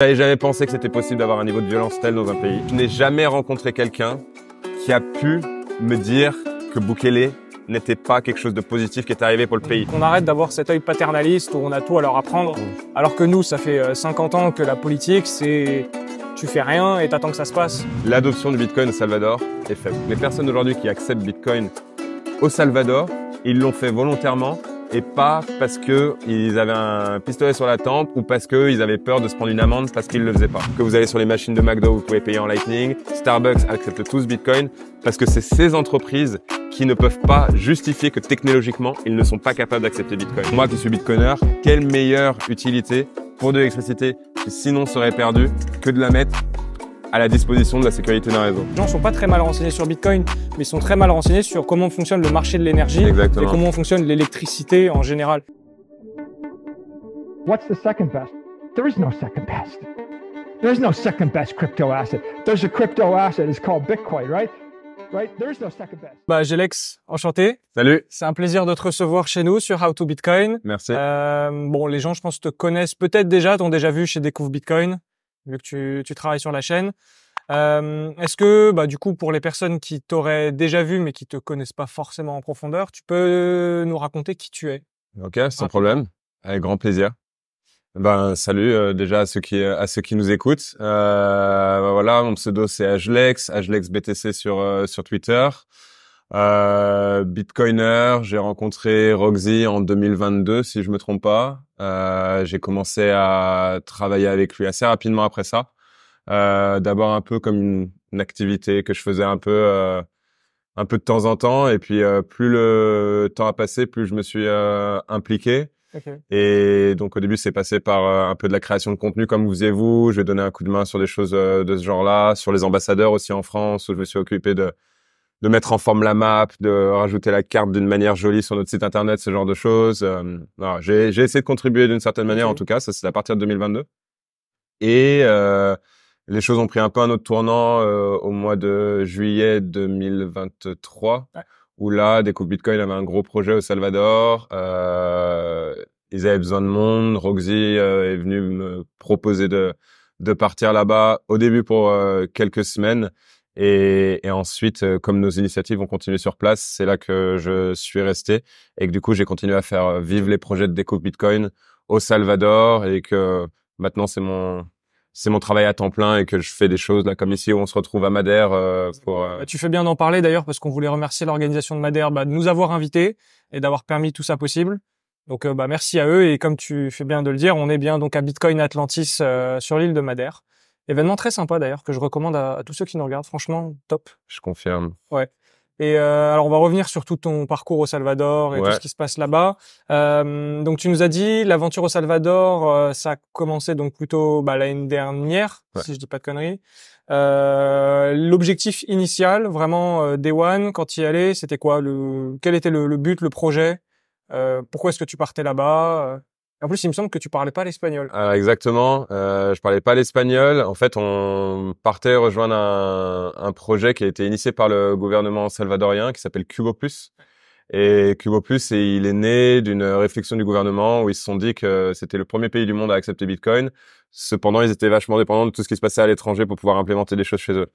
J'avais jamais pensé que c'était possible d'avoir un niveau de violence tel dans un pays. Je n'ai jamais rencontré quelqu'un qui a pu me dire que Bukele n'était pas quelque chose de positif qui est arrivé pour le pays. On arrête d'avoir cet œil paternaliste où on a tout à leur apprendre, alors que nous, ça fait 50 euh, ans que la politique, c'est tu fais rien et t'attends que ça se passe. L'adoption du Bitcoin au Salvador est faible. Les personnes aujourd'hui qui acceptent Bitcoin au Salvador, ils l'ont fait volontairement et pas parce que ils avaient un pistolet sur la tempe ou parce qu'ils avaient peur de se prendre une amende parce qu'ils le faisaient pas. Que vous allez sur les machines de McDo, vous pouvez payer en Lightning. Starbucks accepte tous Bitcoin parce que c'est ces entreprises qui ne peuvent pas justifier que technologiquement, ils ne sont pas capables d'accepter Bitcoin. Moi qui suis Bitcoiner, quelle meilleure utilité pour de l'électricité qui sinon serait perdue que de la mettre à la disposition de la sécurité d'un réseau. Les gens ne sont pas très mal renseignés sur Bitcoin, mais ils sont très mal renseignés sur comment fonctionne le marché de l'énergie et comment fonctionne l'électricité en général. What's the second best? There is no second best. There no second best crypto asset. There's a crypto asset, it's called Bitcoin, right? Right? There's no second best. Bah, Gélex, enchanté. Salut. C'est un plaisir de te recevoir chez nous sur How to Bitcoin. Merci. Euh, bon, les gens, je pense, te connaissent peut-être déjà, t'ont déjà vu chez Découvre Bitcoin vu que tu, travailles sur la chaîne. Euh, est-ce que, bah, du coup, pour les personnes qui t'auraient déjà vu mais qui te connaissent pas forcément en profondeur, tu peux nous raconter qui tu es Ok, sans problème, avec grand plaisir. Ben salut euh, déjà à ceux qui à ceux qui nous écoutent. Euh, ben voilà, mon pseudo c'est HLex, HLexBTC BTC sur sur Twitter. Euh, Bitcoiner, j'ai rencontré Roxy en 2022, si je me trompe pas. Euh, j'ai commencé à travailler avec lui assez rapidement après ça. Euh, D'abord un peu comme une, activité que je faisais un peu, euh, un peu de temps en temps. Et puis euh, plus le temps a passé, plus je me suis euh, impliqué. Et donc au début, c'est passé par un peu de la création de contenu, comme vous et vous. Je vais donner un coup de main sur des choses de ce genre-là, sur les ambassadeurs aussi en France, où je me suis occupé de de mettre en forme la map, de rajouter la carte d'une manière jolie sur notre site internet, ce genre de choses. Euh, j'ai, essayé de contribuer d'une certaine manière, en tout cas, ça c'est à partir de 2022. Et euh, les choses ont pris un peu un autre tournant euh, au mois de juillet 2023, où là, Découpe Bitcoin avait un gros projet au Salvador. ils avaient besoin de monde. Roxy est venu me proposer de, de partir là-bas au début pour quelques semaines. Et, et, ensuite, euh, comme nos initiatives ont continué sur place, c'est là que je suis resté et que du coup, j'ai continué à faire euh, vivre les projets de Découpe Bitcoin au Salvador et que maintenant, c'est mon c'est mon travail à temps plein et que je fais des choses là comme ici où on se retrouve à Madère euh, pour. Bah, tu fais bien d'en parler d'ailleurs parce qu'on voulait remercier l'organisation de Madère bah, de nous avoir invités et d'avoir permis tout ça possible. Donc bah, merci à eux et comme tu fais bien de le dire, on est bien donc à Bitcoin Atlantis sur l'île de Madère. Événement très sympa d'ailleurs que je recommande à, tous ceux qui nous regardent. Franchement, top. Je confirme. Ouais. Et euh, alors on va revenir sur tout ton parcours au Salvador et tout ce qui se passe là-bas. Euh, donc tu nous as dit l'aventure au Salvador, euh, ça a commencé donc plutôt bah, l'année dernière, si je dis pas de conneries. Euh, l'objectif initial, vraiment euh, Day One, quand y allais, c'était quoi le, Quel était le, le, but, le projet Pourquoi est-ce que tu partais là-bas en plus, il me semble que tu parlais pas l'espagnol. Euh, exactement, euh, je parlais pas l'espagnol. En fait, on partait rejoindre un, projet qui a été initié par le gouvernement salvadorien qui s'appelle Cubo Et Cubo il est né d'une réflexion du gouvernement où ils se sont dit que c'était le premier pays du monde à accepter Bitcoin. Cependant, ils étaient vachement dépendants de tout ce qui se passait à l'étranger pour pouvoir implémenter des choses chez eux.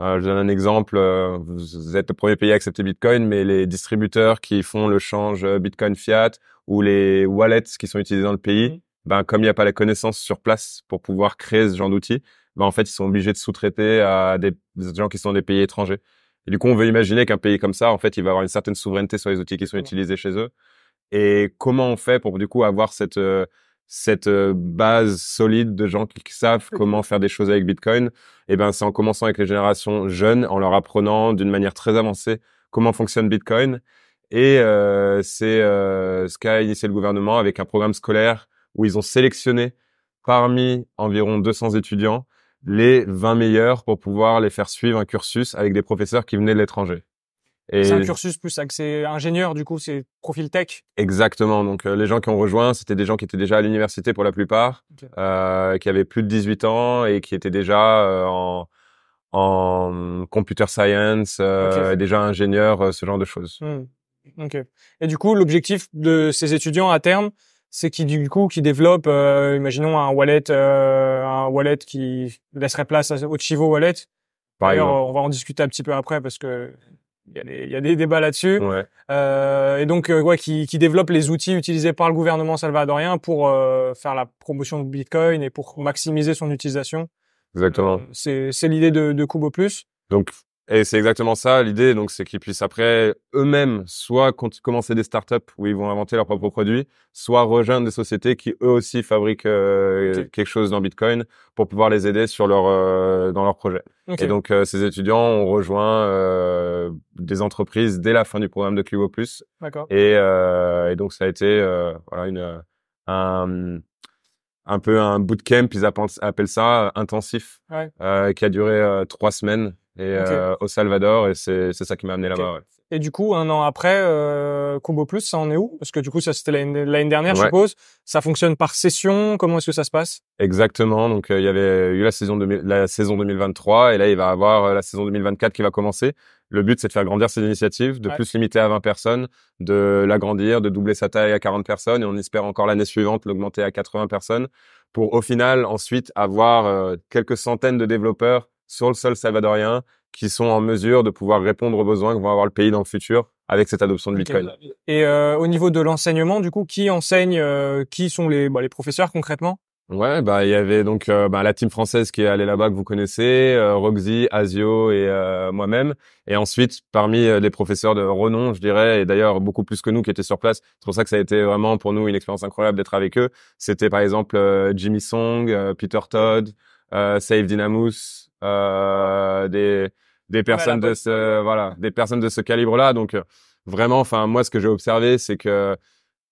Euh, je donne un exemple, euh, vous êtes le premier pays à accepter Bitcoin, mais les distributeurs qui font le change euh, Bitcoin fiat ou les wallets qui sont utilisés dans le pays, mhm. ben comme il n'y a pas la connaissance sur place pour pouvoir créer ce genre d'outils, ben en fait ils sont obligés de sous-traiter à des gens qui sont des pays étrangers. du coup, on veut imaginer qu'un pays comme ça, en fait, il va avoir une certaine souveraineté sur les outils qui sont utilisés chez eux. Et comment on fait pour du coup avoir cette cette euh, base solide de gens qui savent mmh comment faire des choses avec Bitcoin, eh ben c'est en commençant avec les générations jeunes, en leur apprenant d'une manière très avancée comment fonctionne Bitcoin. Et euh, c'est euh, ce qu'a initié le gouvernement avec un programme scolaire où ils ont sélectionné parmi environ 200 étudiants les 20 meilleurs pour pouvoir les faire suivre un cursus avec des professeurs qui venaient de l'étranger. C'est un cursus plus accès ingénieur, du coup, c'est profil tech. Exactement. Donc, euh, les gens qui ont rejoint, c'était des gens qui étaient déjà à l'université pour la plupart, euh, qui avaient plus de 18 ans et qui étaient déjà euh, en, en computer science, déjà ingénieur, ce genre de choses. Hmm. Ok. Et du coup, l'objectif de ces étudiants à terme, c'est qu'ils, du coup qui développent, imaginons un wallet, un wallet qui laisserait place au Chivo Wallet. Par exemple. on va en discuter un petit peu après parce que il y, a des, débats là-dessus. Euh, et donc, euh, qui, développe les outils utilisés par le gouvernement salvadorien pour euh, faire la promotion de Bitcoin et pour maximiser son utilisation. Exactement. c'est l'idée de, de Kubo Plus. Donc, et c'est exactement ça l'idée, donc c'est qu'ils puissent après eux-mêmes soit commencer des startups où ils vont inventer leurs propres produits, soit rejoindre des sociétés qui eux aussi fabriquent euh, quelque chose dans Bitcoin pour pouvoir les aider sur leur euh, dans leur projet. Et donc euh, ces étudiants ont rejoint des entreprises dès la fin du programme de Clio Plus. D'accord. Et, et donc ça a été voilà une un un peu un bootcamp, ils appellent ça euh, intensif, euh, qui a duré euh, trois semaines et au Salvador, et c'est ça qui m'a amené là-bas. Et du coup, un an après, euh, Combo Plus, ça en est où Parce que du coup, ça c'était l'année dernière, je suppose. Ça fonctionne par session. Comment est-ce que ça se passe Exactement. Donc, euh, il y avait eu la saison, de, la saison 2023, et là, il va y avoir euh, la saison 2024 qui va commencer. Le but, c'est de faire grandir cette initiative, de plus limiter à 20 personnes, de l'agrandir, de doubler sa taille à 40 personnes, et on espère encore l'année suivante l'augmenter à 80 personnes, pour au final ensuite avoir quelques centaines de développeurs sur le sol salvadorien qui sont en mesure de pouvoir répondre aux besoins que vont avoir le pays dans le futur avec cette adoption de Bitcoin. Et euh, au niveau de l'enseignement, du coup, qui enseigne, euh, qui sont les, bah, les professeurs concrètement Ouais, bah il y avait donc euh, bah, la team française qui est allée là-bas que vous connaissez, Roxy, Asio et moi-même. Et ensuite, parmi les professeurs de renom, je dirais, et d'ailleurs beaucoup plus que nous qui étaient sur place, c'est pour ça que ça a été vraiment pour nous une expérience incroyable d'être avec eux. C'était par exemple Jimmy Song, Peter Todd, Save Dynamus, euh, des des personnes de ce voilà des personnes de ce calibre là donc euh, vraiment enfin moi ce que j'ai observé c'est que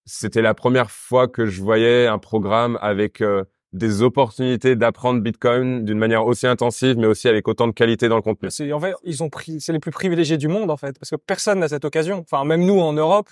c'était la première fois que je voyais un programme avec euh, des opportunités d'apprendre Bitcoin d'une manière aussi intensive, mais aussi avec autant de qualité dans le contenu. En fait, ils ont pris, c'est les plus privilégiés du monde en fait, parce que personne n'a cette occasion. Enfin, même nous en Europe,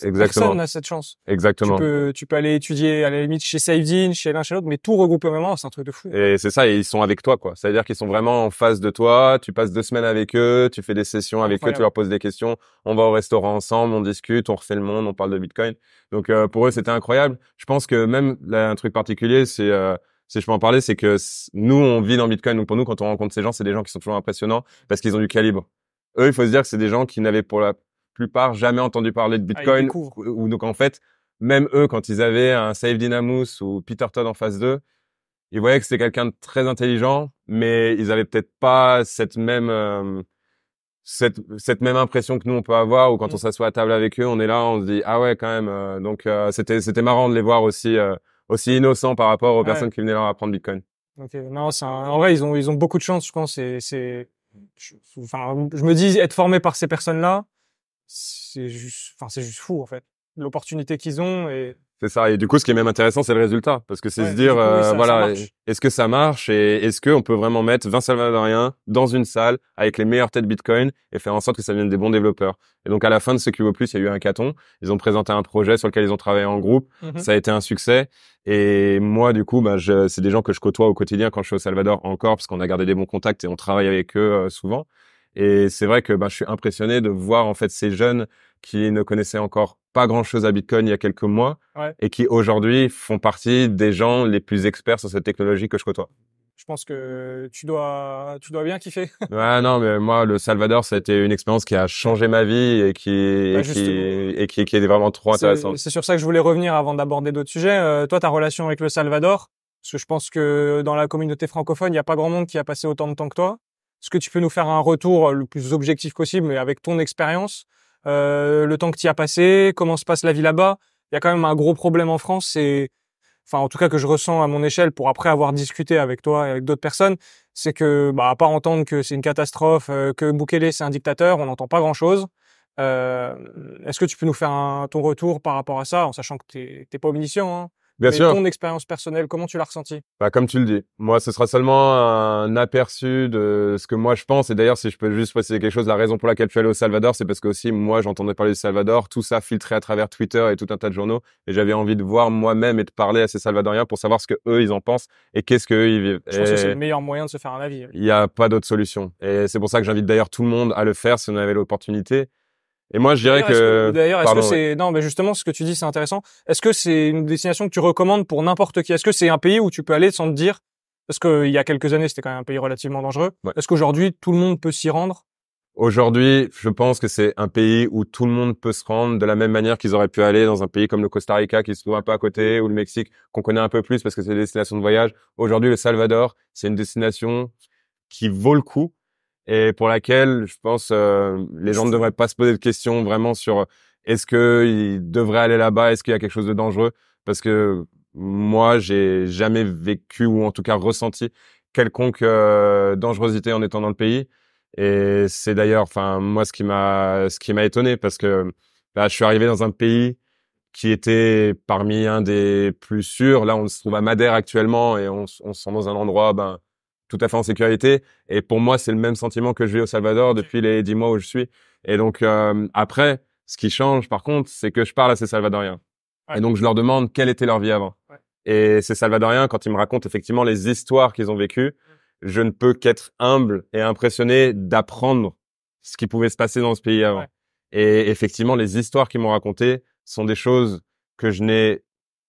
Exactement. Personne n'a cette chance. Exactement. Tu peux, tu peux aller étudier à la limite chez Savedin, chez l'un, chez l'autre, mais tout regroupé au même c'est un truc de fou. Et c'est ça, et ils sont avec toi, quoi. C'est-à-dire qu'ils sont vraiment en face de toi. Tu passes deux semaines avec eux, tu fais des sessions avec eux, tu leur poses des questions. On va au restaurant ensemble, on discute, on refait le monde, on parle de Bitcoin. Donc euh, pour eux, c'était incroyable. Je pense que même un truc particulier, c'est euh, si je peux en parler, c'est que nous, on vit dans Bitcoin. Donc pour nous, quand on rencontre ces gens, c'est des gens qui sont toujours impressionnants parce qu'ils ont du calibre. Eux, il faut se dire que c'est des gens qui n'avaient pour la plupart jamais entendu parler de ah, Bitcoin. ou, donc en fait, même eux, quand ils avaient un Save Dynamus ou Peter Todd en face d'eux, ils voyaient que c'était quelqu'un de très intelligent, mais ils avaient peut-être pas cette même euh, cette, cette même impression que nous on peut avoir ou quand mm. on s'assoit à table avec eux, on est là, on se dit ah ouais quand même. Euh, donc euh, c'était c'était marrant de les voir aussi aussi innocents par rapport aux ah personnes qui venaient leur apprendre Bitcoin. non, en vrai ils ont ils ont beaucoup de chance, je pense. C'est enfin je me dis être formé par ces personnes là c'est juste, enfin, c'est juste fou en fait. L'opportunité qu'ils ont et c'est ça. Et du coup, ce qui est même intéressant, c'est le résultat, parce que c'est se dire, euh, voilà, est-ce que ça marche et est-ce qu'on peut vraiment mettre 20 Salvadoriens dans une salle avec les meilleures têtes Bitcoin et faire en sorte que ça devienne des bons développeurs. Et donc, à la fin de ce Plus, il y a eu un caton. Ils ont présenté un projet sur lequel ils ont travaillé en groupe. Mhm. Ça a été un succès. Et moi, du coup, bah, c'est des gens que je côtoie au quotidien quand je suis au Salvador encore, parce qu'on a gardé des bons contacts et on travaille avec eux euh, souvent. Et c'est vrai que bah, je suis impressionné de voir en fait ces jeunes qui ne connaissaient encore pas grand-chose à Bitcoin il y a quelques mois et qui aujourd'hui font partie des gens les plus experts sur cette technologie que je côtoie. Je pense que tu dois, tu dois bien kiffer. ouais, non, mais moi, le Salvador, ça a été une expérience qui a changé ma vie et qui, bah, qui est vraiment trop intéressante. C'est sur ça que je voulais revenir avant d'aborder d'autres sujets. Euh, toi, ta relation avec le Salvador, parce que je pense que dans la communauté francophone, il n'y a pas grand monde qui a passé autant de temps que toi. Est-ce que tu peux nous faire un retour euh, le plus objectif possible, mais avec ton expérience, euh, le temps que tu y as passé, comment se passe la vie là-bas Il y a quand même un gros problème en France, c'est, enfin en tout cas que je ressens à mon échelle pour après avoir discuté avec toi et avec d'autres personnes, c'est que bah, à part entendre que c'est une catastrophe, euh, que Bukele c'est un dictateur, on n'entend pas grand-chose. Euh, est-ce que tu peux nous faire un, ton retour par rapport à ça, en sachant que t'es pas omniscient hein? Bien Mais sûr. ton expérience personnelle, comment tu l'as ressenti bah, Comme tu le dis, moi, ce sera seulement un aperçu de ce que moi je pense. Et d'ailleurs, si je peux juste préciser quelque chose, la raison pour laquelle je suis allé au Salvador, c'est parce que aussi, moi, j'entendais parler du Salvador, tout ça filtré à travers Twitter et tout un tas de journaux. Et j'avais envie de voir moi-même et de parler à ces Salvadoriens pour savoir ce qu'eux, ils en pensent et qu'est-ce qu'eux, ils vivent. Je pense que c'est le meilleur moyen de se faire un avis. Il n'y a pas d'autre solution. Et c'est pour ça que j'invite d'ailleurs tout le monde à le faire si on avait l'opportunité. Et moi, je dirais que. D'ailleurs, est-ce que c'est. Non, mais justement, ce que tu dis, c'est intéressant. Est-ce que c'est une destination que tu recommandes pour n'importe qui Est-ce que c'est un pays où tu peux aller sans te dire. Parce qu'il y a quelques années, c'était quand même un pays relativement dangereux. Est-ce qu'aujourd'hui, tout le monde peut s'y rendre Aujourd'hui, je pense que c'est un pays où tout le monde peut se rendre de la même manière qu'ils auraient pu aller dans un pays comme le Costa Rica qui se trouve un peu à côté ou le Mexique qu'on connaît un peu plus parce que c'est des destinations de voyage. Aujourd'hui, le Salvador, c'est une destination qui vaut le coup et pour laquelle je pense euh, les gens ne devraient pas se poser de questions vraiment sur euh, est-ce que devraient aller là-bas, est-ce qu'il y a quelque chose de dangereux parce que moi j'ai jamais vécu ou en tout cas ressenti quelconque euh, dangerosité en étant dans le pays et c'est d'ailleurs enfin moi ce qui m'a ce qui m'a étonné parce que là bah, je suis arrivé dans un pays qui était parmi un des plus sûrs. Là, on se trouve à Madère actuellement et on, on se sent dans un endroit ben, tout à fait en sécurité. Et pour moi, c'est le même sentiment que je vis au Salvador depuis les dix mois où je suis. Et donc euh, après, ce qui change, par contre, c'est que je parle à ces Salvadoriens. Et donc je leur demande quelle était leur vie avant. Et ces Salvadoriens, quand ils me racontent effectivement les histoires qu'ils ont vécues, je ne peux qu'être humble et impressionné d'apprendre ce qui pouvait se passer dans ce pays avant. Et effectivement, les histoires qu'ils m'ont racontées sont des choses que je n'ai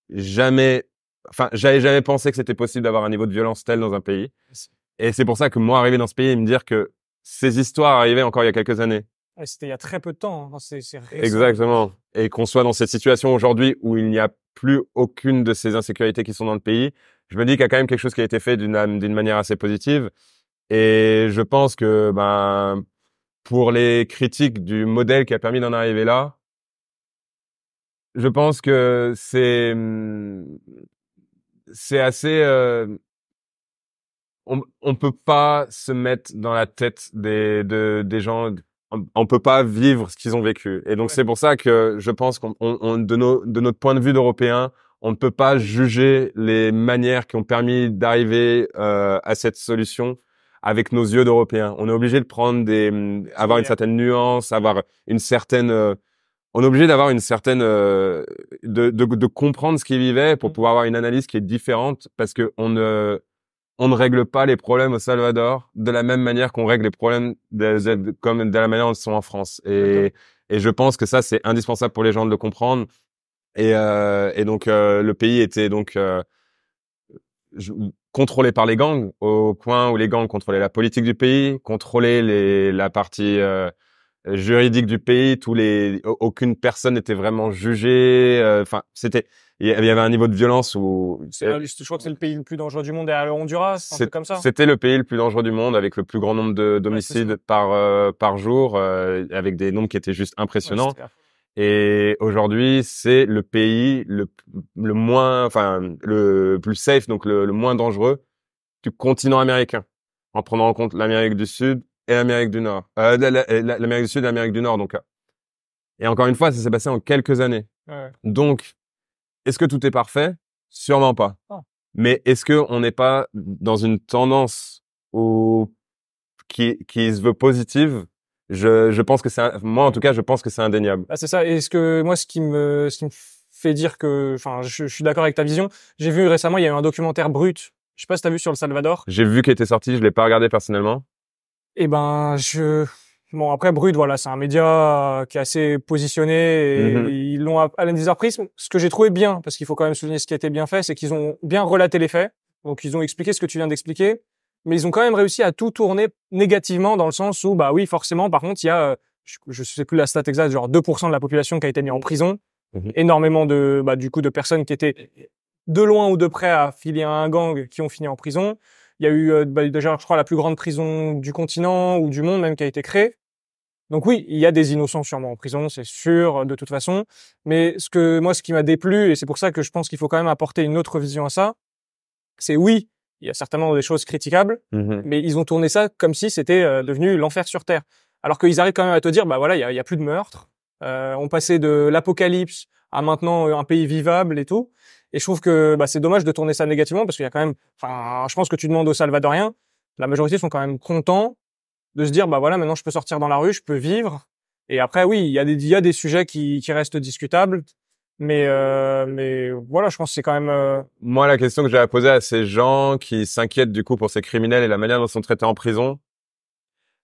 jamais, enfin, j'avais jamais pensé que c'était possible d'avoir un niveau de violence tel dans un pays. Et c'est pour ça que moi, arriver dans ce pays et me dire que ces histoires arrivaient encore il y a quelques années. C'était il y a très peu de temps. Hein, Exactement. Et qu'on soit dans cette situation aujourd'hui où il n'y a plus aucune de ces insécurités qui sont dans le pays, je me dis qu'il y a quand même quelque chose qui a été fait d'une manière assez positive. Et je pense que ben, pour les critiques du modèle qui a permis d'en arriver là, je pense que c'est hmm, c'est assez euh, on, on peut pas se mettre dans la tête des, des gens on peut pas vivre ce qu'ils ont vécu. Et donc c'est pour ça que je pense qu'on, de, notre point de vue d'Européens, on ne peut pas juger les manières qui ont permis d'arriver euh, à cette solution avec nos yeux d'Européens. On est obligé de prendre des, avoir une certaine nuance, avoir une certaine, euh, on est obligé d'avoir une certaine, euh, de, de, comprendre ce qu'ils vivaient pour mmh. pouvoir avoir une analyse qui est différente parce que on ne on ne règle pas les problèmes au Salvador de la même manière qu'on règle les problèmes de, comme de la manière dont ils sont en France. Et, je pense que ça, c'est indispensable pour les gens de le comprendre. Et, euh, donc, euh, le pays était donc euh, contrôlé par les gangs, au point où les gangs contrôlaient la politique du pays, contrôlaient la partie juridique du pays. Tous les, aucune personne n'était vraiment jugée. Enfin, c'était il y avait un niveau de violence où ah, je crois que c'est le pays le plus dangereux du monde derrière le Honduras c'est comme ça c'était le pays le plus dangereux du monde avec le plus grand nombre de homicides par euh, par jour euh, avec des nombres qui étaient juste impressionnants et aujourd'hui c'est le pays le le moins enfin le plus safe donc le, moins dangereux du continent américain en prenant en compte l'Amérique du Sud et l'Amérique du Nord euh, l'Amérique du Sud et l'Amérique du Nord donc et encore une fois ça s'est passé en quelques années donc est-ce que tout est parfait Sûrement pas. Oh. Mais est-ce que on n'est pas dans une tendance au qui, qui se veut positive je, pense que c'est moi en tout cas je pense que c'est indéniable. Ah, c'est ça. Et ce que moi ce qui me fait dire que enfin je, suis d'accord avec ta vision. J'ai vu récemment il y a eu un documentaire brut. Je sais pas si as vu sur le Salvador. J'ai vu qu'il était sorti. Je l'ai pas regardé personnellement. Eh ben je Bon, après, Brut, voilà, c'est un média euh, qui est assez positionné et mm-hmm. ils l'ont à des prisme. Ce que j'ai trouvé bien, parce qu'il faut quand même souligner ce qui a été bien fait, c'est qu'ils ont bien relaté les faits. Donc, ils ont expliqué ce que tu viens d'expliquer. Mais ils ont quand même réussi à tout tourner négativement dans le sens où, bah oui, forcément, par contre, il y a, euh, je, sais plus la stat exacte, genre 2% de la population qui a été mis en mm-hmm. prison. Mm-hmm. Énormément de, bah, du coup, de personnes qui étaient de loin ou de près affiliées à un gang qui ont fini en prison. Il y a eu, euh, bah, déjà, je crois, la plus grande prison du continent ou du monde même qui a été créée. Donc oui, il y a des innocents sûrement en prison, c'est sûr, de toute façon. Mais ce que moi, ce qui m'a déplu, et c'est pour ça que je pense qu'il faut quand même apporter une autre vision à ça, c'est oui, il y a certainement des choses critiquables, mhm. mais ils ont tourné ça comme si c'était euh, devenu l'enfer sur terre. Alors qu'ils arrivent quand même à te dire, bah voilà, il y a, plus de meurtres. Euh, on passait de l'apocalypse à maintenant euh, un pays vivable et tout. Et je trouve que bah, c'est dommage de tourner ça négativement parce qu'il y a quand même, enfin, je pense que tu demandes aux Salvadoriens, la majorité sont quand même contents de se dire bah voilà maintenant je peux sortir dans la rue, je peux vivre. Et après oui, il y a des il y a des sujets qui qui restent discutables, mais euh, mais voilà, je pense que c'est quand même. Euh, Moi, la question que j'avais à poser à ces gens qui s'inquiètent du coup pour ces criminels et la manière dont ils sont traités en prison,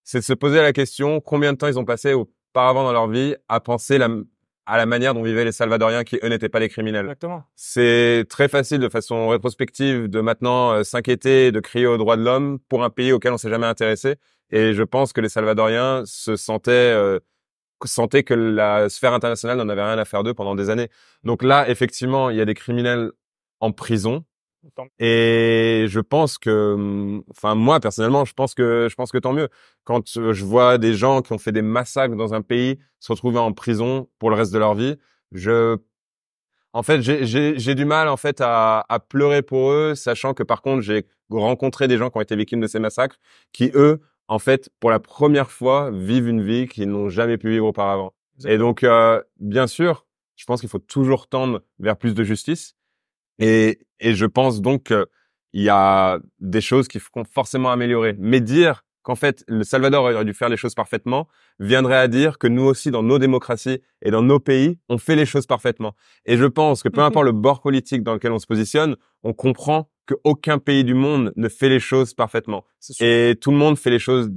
c'est de se poser la question combien de temps ils ont passé auparavant dans leur vie à penser la à la manière dont vivaient les Salvadoriens qui, eux, n'étaient pas les criminels. Exactement. C'est très facile de façon rétrospective de maintenant euh, s'inquiéter, de crier aux droits de l'homme pour un pays auquel on s'est jamais intéressé. Et je pense que les Salvadoriens se sentaient, euh, sentaient que la sphère internationale n'en avait rien à faire d'eux pendant des années. Donc là, effectivement, il y a des criminels en prison et je pense que, mm, enfin moi personnellement, je pense que je pense que tant mieux. Quand euh, je vois des gens qui ont fait des massacres dans un pays se retrouver en prison pour le reste de leur vie, je, en fait, j'ai du mal en fait à, pleurer pour eux, sachant que par contre j'ai rencontré des gens qui ont été victimes de ces massacres, qui eux, en fait, pour la première fois, vivent une vie qu'ils n'ont jamais pu vivre auparavant. Et donc, euh, bien sûr, je pense qu'il faut toujours tendre vers plus de justice, et, je pense donc qu'il y a des choses qu'il faut forcément améliorer. Mais dire qu'en fait, le Salvador aurait dû faire les choses parfaitement viendrait à dire que nous aussi, dans nos démocraties et dans nos pays, on fait les choses parfaitement. Et je pense que peu mmh importe le bord politique dans lequel on se positionne, on comprend qu'aucun pays du monde ne fait les choses parfaitement. Et tout le monde fait les choses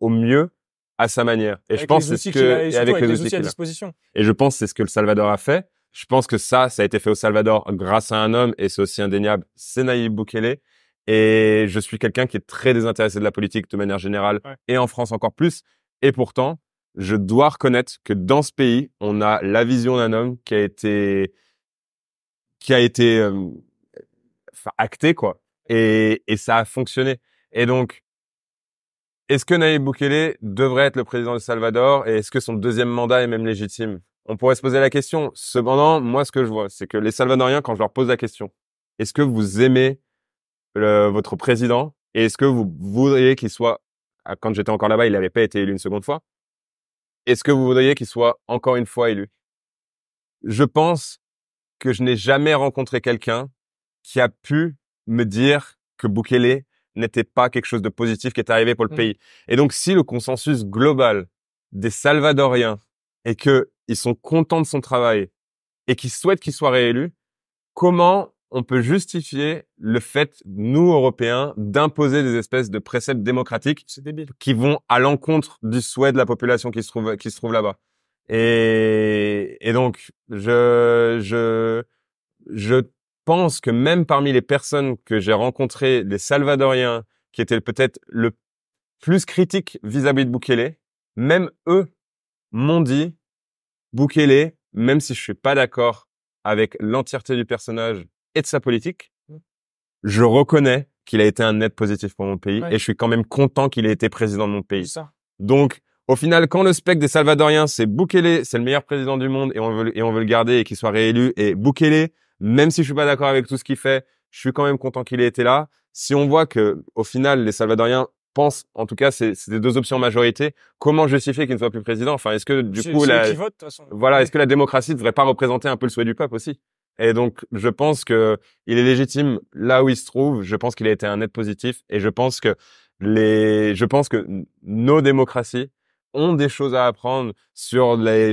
au mieux à sa manière. Et je pense que, avec, les, outils à disposition. Et je pense c'est ce que le Salvador a fait. Je pense que ça, ça a été fait au Salvador grâce à un homme, et c'est aussi indéniable, c'est Nayib Bukele. Et je suis quelqu'un qui est très désintéressé de la politique de manière générale, et en France encore plus. Et pourtant, je dois reconnaître que dans ce pays, on a la vision d'un homme qui a été, qui a été euh, acté, quoi. Et, ça a fonctionné. Et donc, est-ce que Nayib Bukele devrait être le président du Salvador et est-ce que son deuxième mandat est même légitime on pourrait se poser la question. Cependant, moi, ce que je vois, c'est que les Salvadoriens, quand je leur pose la question, est-ce que vous aimez votre président et est-ce que vous voudriez qu'il soit, ah, quand j'étais encore là-bas, il n'avait pas été élu une seconde fois, est-ce que vous voudriez qu'il soit encore une fois élu Je pense que je n'ai jamais rencontré quelqu'un qui a pu me dire que Bukele n'était pas quelque chose de positif qui est arrivé pour le mmh. pays. Et donc, si le consensus global des Salvadoriens est que ils sont contents de son travail et qui souhaitent qu'il soit réélu, comment on peut justifier le fait, nous, Européens, d'imposer des espèces de préceptes démocratiques qui vont à l'encontre du souhait de la population qui se trouve, qui se trouve là-bas. Et, donc, je, je, je pense que même parmi les personnes que j'ai rencontrées, les Salvadoriens, qui étaient peut-être le plus critiques vis-à-vis de Bukele, même eux m'ont dit Boukele, même si je suis pas d'accord avec l'entièreté du personnage et de sa politique, mm. je reconnais qu'il a été un net positif pour mon pays et je suis quand même content qu'il ait été président de mon pays. Donc, au final, quand le spectre des Salvadoriens, c'est Boukele, c'est le meilleur président du monde et on veut, le garder et qu'il soit réélu et Boukele, même si je suis pas d'accord avec tout ce qu'il fait, je suis quand même content qu'il ait été là. Si on voit que, au final, les Salvadoriens pense, en tout cas, c'est des deux options majorité. Comment justifier qu'il ne soit plus président Enfin, est-ce que du coup, la, voilà, est-ce que la démocratie ne devrait pas représenter un peu le souhait du peuple aussi Et donc, je pense que il est légitime là où il se trouve. Je pense qu'il a été un net positif, et je pense que les, je pense que nos démocraties ont des choses à apprendre sur les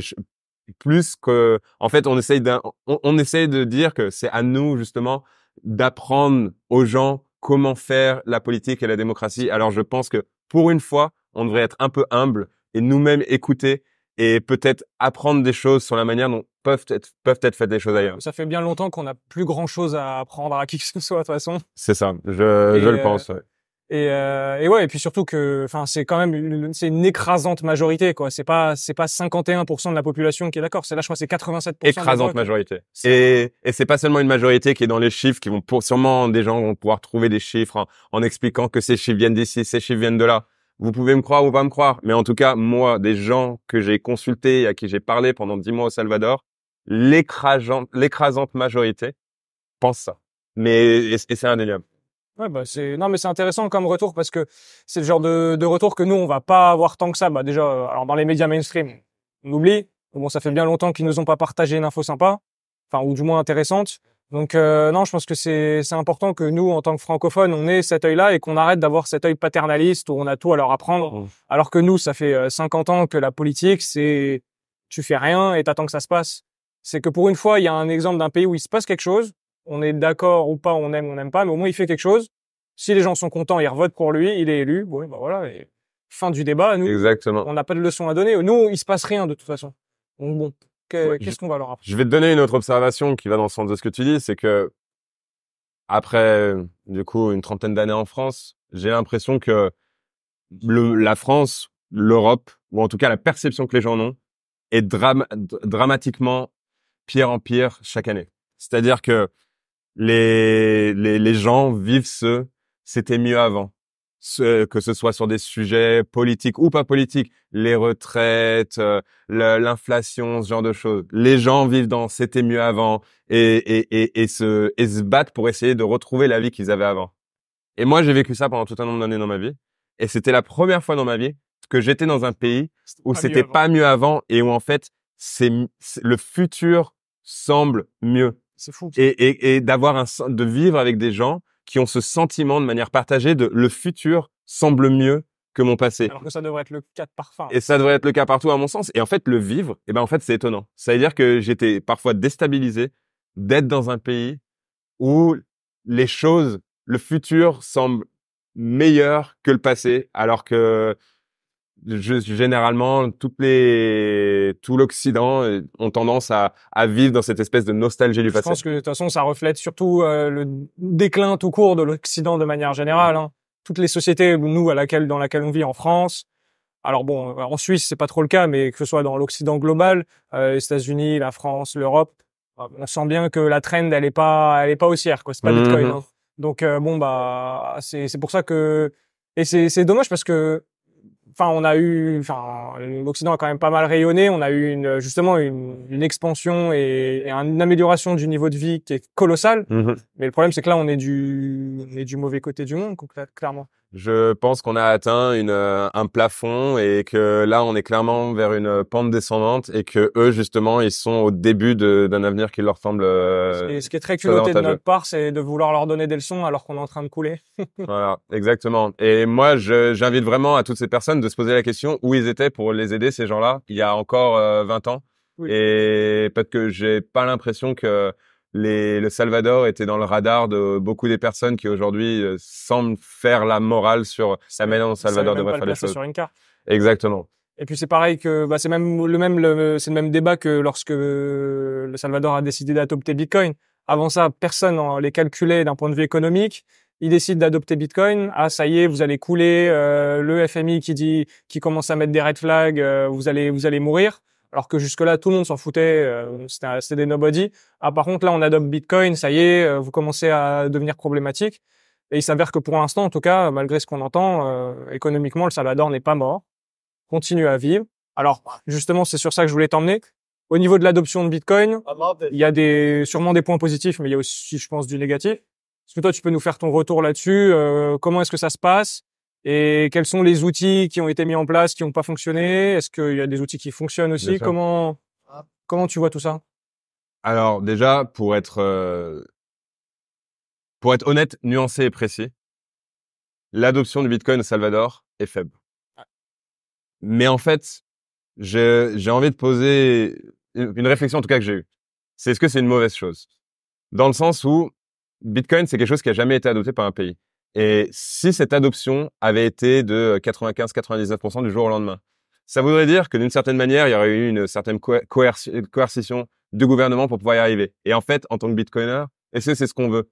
plus que, en fait, on essaye d'un, on essaye de dire que c'est à nous justement d'apprendre aux gens comment faire la politique et la démocratie. Alors je pense que pour une fois, on devrait être un peu humble et nous-mêmes écouter et peut-être apprendre des choses sur la manière dont peuvent être, peuvent être faites des choses ailleurs. Ça fait bien longtemps qu'on n'a plus grand-chose à apprendre à qui que ce soit, de toute façon. C'est ça, je, je le euh, pense. Et, euh, et ouais, et puis surtout que, enfin, c'est quand même une, c'est une écrasante majorité, quoi. C'est pas, c'est pas 51% de la population qui est d'accord. C'est là, je crois, c'est 87%. Écrasante majorité. Et, et c'est pas seulement une majorité qui est dans les chiffres, qui vont pour, sûrement des gens vont pouvoir trouver des chiffres en, expliquant que ces chiffres viennent d'ici, ces chiffres viennent de là. Vous pouvez me croire ou pas me croire, mais en tout cas, moi, des gens que j'ai consultés et à qui j'ai parlé pendant dix mois au Salvador, l'écrasante, l'écrasante majorité pense ça. Mais, et, et c'est indéniable. Ouais, bah c'est non mais c'est intéressant comme retour parce que c'est le genre de, de retour que nous on va pas avoir tant que ça. Bah déjà, euh, alors dans les médias mainstream, on oublie. Bon, ça fait bien longtemps qu'ils nous ont pas partagé une info sympa, enfin ou du moins intéressante. Donc euh, non, je pense que c'est c'est important que nous en tant que francophones, on ait cet œil-là et qu'on arrête d'avoir cet œil paternaliste où on a tout à leur apprendre. Mmh. Alors que nous, ça fait 50 euh, ans que la politique, c'est tu fais rien et t'attends que ça se passe. C'est que pour une fois, il y a un exemple d'un pays où il se passe quelque chose on est d'accord ou pas, on aime, on n'aime pas, mais au moins il fait quelque chose. Si les gens sont contents, ils revotent pour lui, il est élu. Bon, bah voilà, fin du débat. Nous, Exactement. On n'a pas de leçon à donner. Nous, il se passe rien de toute façon. bon, qu'est-ce qu'on va leur apprendre Je vais te donner une autre observation qui va dans le sens de ce que tu dis, c'est que après du coup une trentaine d'années en France, j'ai l'impression que la France, l'Europe, ou en tout cas la perception que les gens ont, est dramatiquement pire en pire chaque année. C'est-à-dire que les, les, les gens vivent ce c'était mieux avant. que ce soit sur des sujets politiques ou pas politiques, les retraites, euh, l'inflation, ce genre de choses. Les gens vivent dans c'était mieux avant et, et, et, et, se, se battent pour essayer de retrouver la vie qu'ils avaient avant. Et moi, j'ai vécu ça pendant tout un nombre d'années dans ma vie. Et c'était la première fois dans ma vie que j'étais dans un pays où c'était pas mieux avant et où en fait, c'est le futur semble mieux. Et, d'avoir un, de vivre avec des gens qui ont ce sentiment de manière partagée de le futur semble mieux que mon passé. Alors que ça devrait être le cas de parfum. Hein. Et ça devrait être le cas partout à mon sens. Et en fait, le vivre, eh ben en fait, c'est étonnant. Ça veut dire que j'étais parfois déstabilisé d'être dans un pays où les choses, le futur semble meilleur que le passé, alors que généralement, toutes les, tout l'Occident euh, ont tendance à, à, vivre dans cette espèce de nostalgie du passé. Je pense que de toute façon, ça reflète surtout euh, le déclin tout court de l'Occident de manière générale. Hein. Toutes les sociétés, nous, à laquelle, dans laquelle on vit en France. Alors bon, en Suisse, c'est pas trop le cas, mais que ce soit dans l'Occident global, euh, les États-Unis, la France, l'Europe, on sent bien que la trend, elle est pas, elle est pas haussière, quoi. C'est pas mmh, Bitcoin. Mmh, mmh. Hein. Donc bon, bah, c'est pour ça que et c'est dommage parce que on a eu, enfin, l'Occident a quand même pas mal rayonné. On a eu justement une, expansion et, une amélioration du niveau de vie qui est colossale. Mm-hmm. Mais le problème, c'est que là, on est du mauvais côté du monde, clairement. Je pense qu'on a atteint une, euh, un plafond et que là, on est clairement vers une euh, pente descendante et que eux, justement, ils sont au début d'un avenir qui leur semble. Euh, ce qui est très culotté de notre part, c'est de vouloir leur donner des leçons alors qu'on est en train de couler. voilà, exactement. Et moi, j'invite vraiment à toutes ces personnes de se poser la question où ils étaient pour les aider, ces gens-là, il y a encore 20 ans. Et peut-être que j'ai pas l'impression que le Salvador était dans le radar de beaucoup des personnes qui aujourd'hui euh, semblent faire la morale sur ça maintenant Salvador devrait faire ça. choses. Sur une carte. Exactement. Et puis c'est pareil que bah, c'est même le même c'est le même débat que lorsque euh, le Salvador a décidé d'adopter Bitcoin. Avant ça, personne en les calculait d'un point de vue économique. Il décide d'adopter Bitcoin. Ah ça y est, vous allez couler. Euh, le FMI qui dit, qui commence à mettre des red flags. vous allez, vous allez mourir alors que jusque-là, tout le monde s'en foutait, euh, c'était des nobody. Ah, par contre, là, on adopte Bitcoin, ça y est, euh, vous commencez à devenir problématique. Et il s'avère que pour l'instant, en tout cas, malgré ce qu'on entend, euh, économiquement, le Salvador n'est pas mort, continue à vivre. Alors, justement, c'est sur ça que je voulais t'emmener. Au niveau de l'adoption de Bitcoin, il y a des, sûrement des points positifs, mais il y a aussi, je pense, du négatif. Est-ce que toi, tu peux nous faire ton retour là-dessus Comment est-ce que ça se passe et quels sont les outils qui ont été mis en place, qui n'ont pas fonctionné Est-ce qu'il y a des outils qui fonctionnent aussi Comment comment tu vois tout ça Alors déjà, pour être euh, pour être honnête, nuancé et précis, l'adoption du Bitcoin au Salvador est faible. Ah. Mais en fait, j'ai envie de poser une réflexion en tout cas que j'ai eue. C'est est-ce que c'est une mauvaise chose Dans le sens où Bitcoin, c'est quelque chose qui n'a jamais été adopté par un pays. Et si cette adoption avait été de 95-99% euh, du jour au lendemain, ça voudrait dire que d'une certaine manière, il y aurait eu une certaine coercition du gouvernement pour pouvoir y arriver. Et en fait, en tant que bitcoiner, et c'est ce qu'on veut.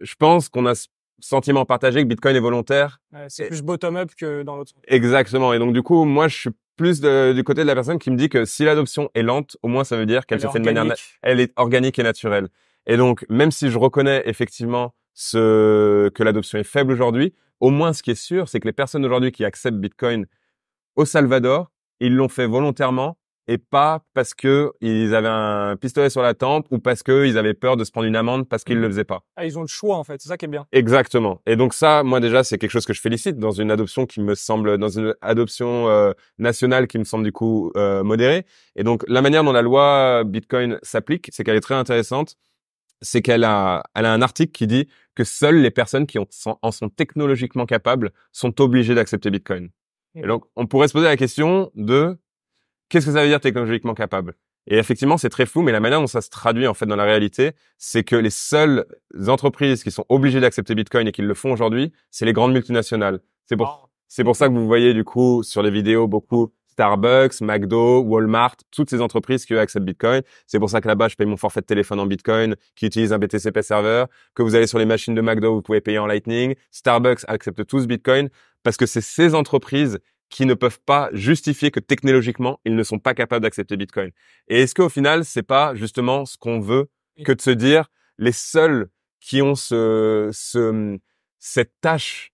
Je pense qu'on a ce sentiment partagé que Bitcoin est volontaire. c'est plus bottom-up que dans l'autre. Exactement. Et donc, du coup, moi, je suis plus du côté de la personne qui me dit que si l'adoption est lente, au moins, ça veut dire qu'elle se fait de manière, elle est organique et naturelle. Et donc, même si je reconnais effectivement ce, que l'adoption est faible aujourd'hui. Au moins, ce qui est sûr, c'est que les personnes aujourd'hui qui acceptent Bitcoin au Salvador, ils l'ont fait volontairement et pas parce que ils avaient un pistolet sur la tempe ou parce qu'ils avaient peur de se prendre une amende parce qu'ils ne mm. le faisaient pas. Ah, ils ont le choix en fait, c'est ça qui est bien. Exactement. Et donc ça, moi déjà, c'est quelque chose que je félicite dans une adoption qui me semble, dans une adoption euh, nationale qui me semble du coup euh, modérée. Et donc la manière dont la loi Bitcoin s'applique, c'est qu'elle est très intéressante c'est qu'elle a, elle a un article qui dit que seules les personnes qui en sont technologiquement capables sont obligées d'accepter Bitcoin. Et donc, on pourrait se poser la question de qu'est-ce que ça veut dire technologiquement capable Et effectivement, c'est très flou, mais la manière dont ça se traduit en fait dans la réalité, c'est que les seules entreprises qui sont obligées d'accepter Bitcoin et qui le font aujourd'hui, c'est les grandes multinationales. C'est c'est pour ça que vous voyez du coup sur les vidéos beaucoup Starbucks, McDo, Walmart, toutes ces entreprises qui acceptent Bitcoin. C'est pour ça que là-bas, je paye mon forfait de téléphone en Bitcoin, qui utilise un BTCP serveur, que vous allez sur les machines de McDo, vous pouvez payer en Lightning. Starbucks accepte tous Bitcoin parce que c'est ces entreprises qui ne peuvent pas justifier que technologiquement, ils ne sont pas capables d'accepter Bitcoin. Et est-ce qu'au final, c'est pas justement ce qu'on veut que de se dire les seuls qui ont ce cette tâche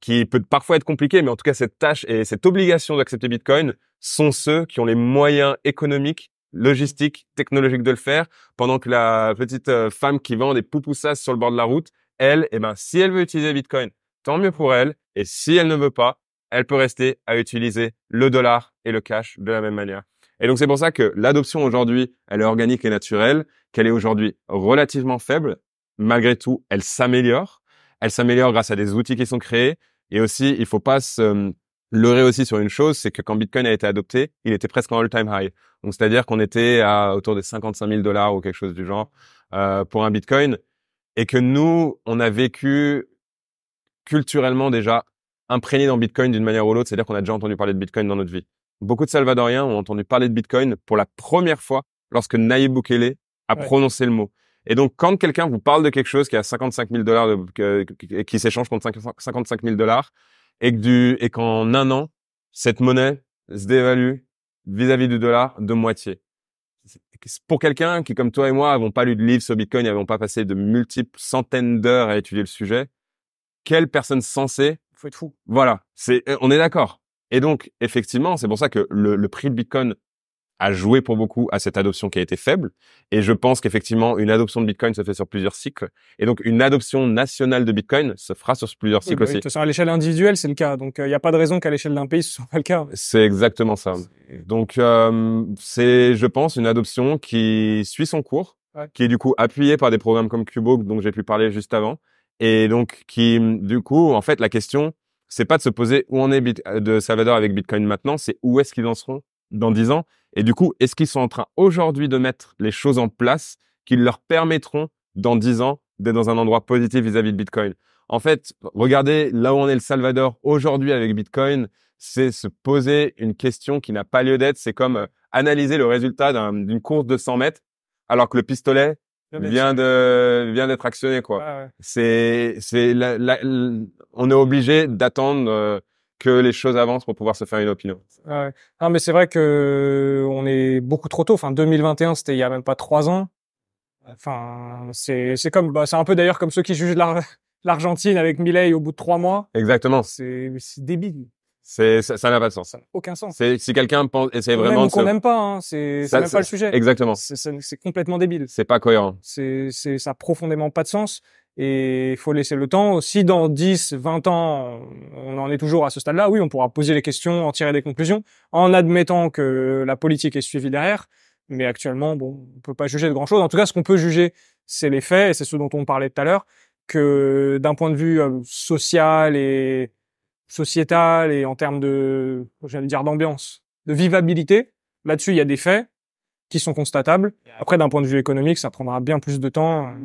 qui peut parfois être compliqué, mais en tout cas cette tâche et cette obligation d'accepter Bitcoin sont ceux qui ont les moyens économiques, logistiques, technologiques de le faire, pendant que la petite euh, femme qui vend des poupoussas sur le bord de la route, elle, eh ben, si elle veut utiliser Bitcoin, tant mieux pour elle, et si elle ne veut pas, elle peut rester à utiliser le dollar et le cash de la même manière. Et donc c'est pour ça que l'adoption aujourd'hui, elle est organique et naturelle, qu'elle est aujourd'hui relativement faible, malgré tout, elle s'améliore, elle s'améliore grâce à des outils qui sont créés. Et aussi, il faut pas se euh, leurrer aussi sur une chose, c'est que quand Bitcoin a été adopté, il était presque en all-time high. Donc c'est-à-dire qu'on était à autour des 55 000 dollars ou quelque chose du genre euh, pour un Bitcoin, et que nous, on a vécu culturellement déjà imprégné dans Bitcoin d'une manière ou l'autre, c'est-à-dire qu'on a déjà entendu parler de Bitcoin dans notre vie. Beaucoup de Salvadoriens ont entendu parler de Bitcoin pour la première fois lorsque Nayib Bukele a prononcé le mot. Et donc, quand quelqu'un vous parle de quelque chose qui a 55 000 dollars et qui s'échange contre 55 000 dollars, et que du, et qu'en un an, cette monnaie se dévalue vis-à-vis du dollar de moitié. Pour quelqu'un qui, comme toi et moi, n'avons pas lu de livres sur Bitcoin, n'avons pas passé de multiples centaines d'heures à étudier le sujet, quelle personne censée, faut être fou. Voilà, c'est, on est d'accord. Et donc, effectivement, c'est pour ça que le prix de Bitcoin a joué pour beaucoup à cette adoption qui a été faible. Et je pense qu'effectivement, une adoption de Bitcoin se fait sur plusieurs cycles. Et donc, une adoption nationale de Bitcoin se fera sur plusieurs cycles bah aussi. à l'échelle individuelle, c'est le cas. Donc, il euh, n'y a pas de raison qu'à l'échelle d'un pays, ce soit pas le cas. C'est exactement ça. Donc, euh, c'est, je pense, une adoption qui suit son cours, qui est du coup appuyée par des programmes comme Cubo, dont j'ai pu parler juste avant. Et donc, qui, du coup, en fait, la question, c'est pas de se poser où on est de Salvador avec Bitcoin maintenant, c'est où est-ce qu'ils en seront dans 10 ans Et du coup, est-ce qu'ils sont en train aujourd'hui de mettre les choses en place qui leur permettront dans 10 ans d'être dans un endroit positif vis-à-vis de Bitcoin En fait, regardez là où on est le Salvador aujourd'hui avec Bitcoin, c'est se poser une question qui n'a pas lieu d'être. C'est comme euh, analyser le résultat d'une course de 100 mètres alors que le pistolet vient vient d'être actionné quoi. on est obligé d'attendre. Euh, que les choses avancent pour pouvoir se faire une opinion. Ah ouais. Non, mais c'est vrai que euh, on est beaucoup trop tôt. Enfin, 2021, c'était il y a même pas trois ans. Enfin, c'est c'est comme bah, c'est un peu d'ailleurs comme ceux qui jugent l'Argentine avec Milei au bout de trois mois. Exactement. C'est débile. C'est ça n'a pas de sens. aucun sens. C'est si quelqu'un pense et c'est vraiment qu'on n'aime pas, hein, c'est même pas le sujet. Exactement. C'est complètement débile. C'est pas cohérent. C'est c'est ça a profondément pas de sens. Et il faut laisser le temps. Si dans 10, 20 ans, on en est toujours à ce stade-là, oui, on pourra poser les questions, en tirer des conclusions, en admettant que la politique est suivie derrière. Mais actuellement, bon, on peut pas juger de grand-chose. En tout cas, ce qu'on peut juger, c'est les faits, et c'est ce dont on parlait tout à l'heure, que d'un point de vue euh, social et sociétal et en termes de, j'allais dire d'ambiance, de vivabilité, là-dessus, il y a des faits qui sont constatables. Après, d'un point de vue économique, ça prendra bien plus de temps. Hein.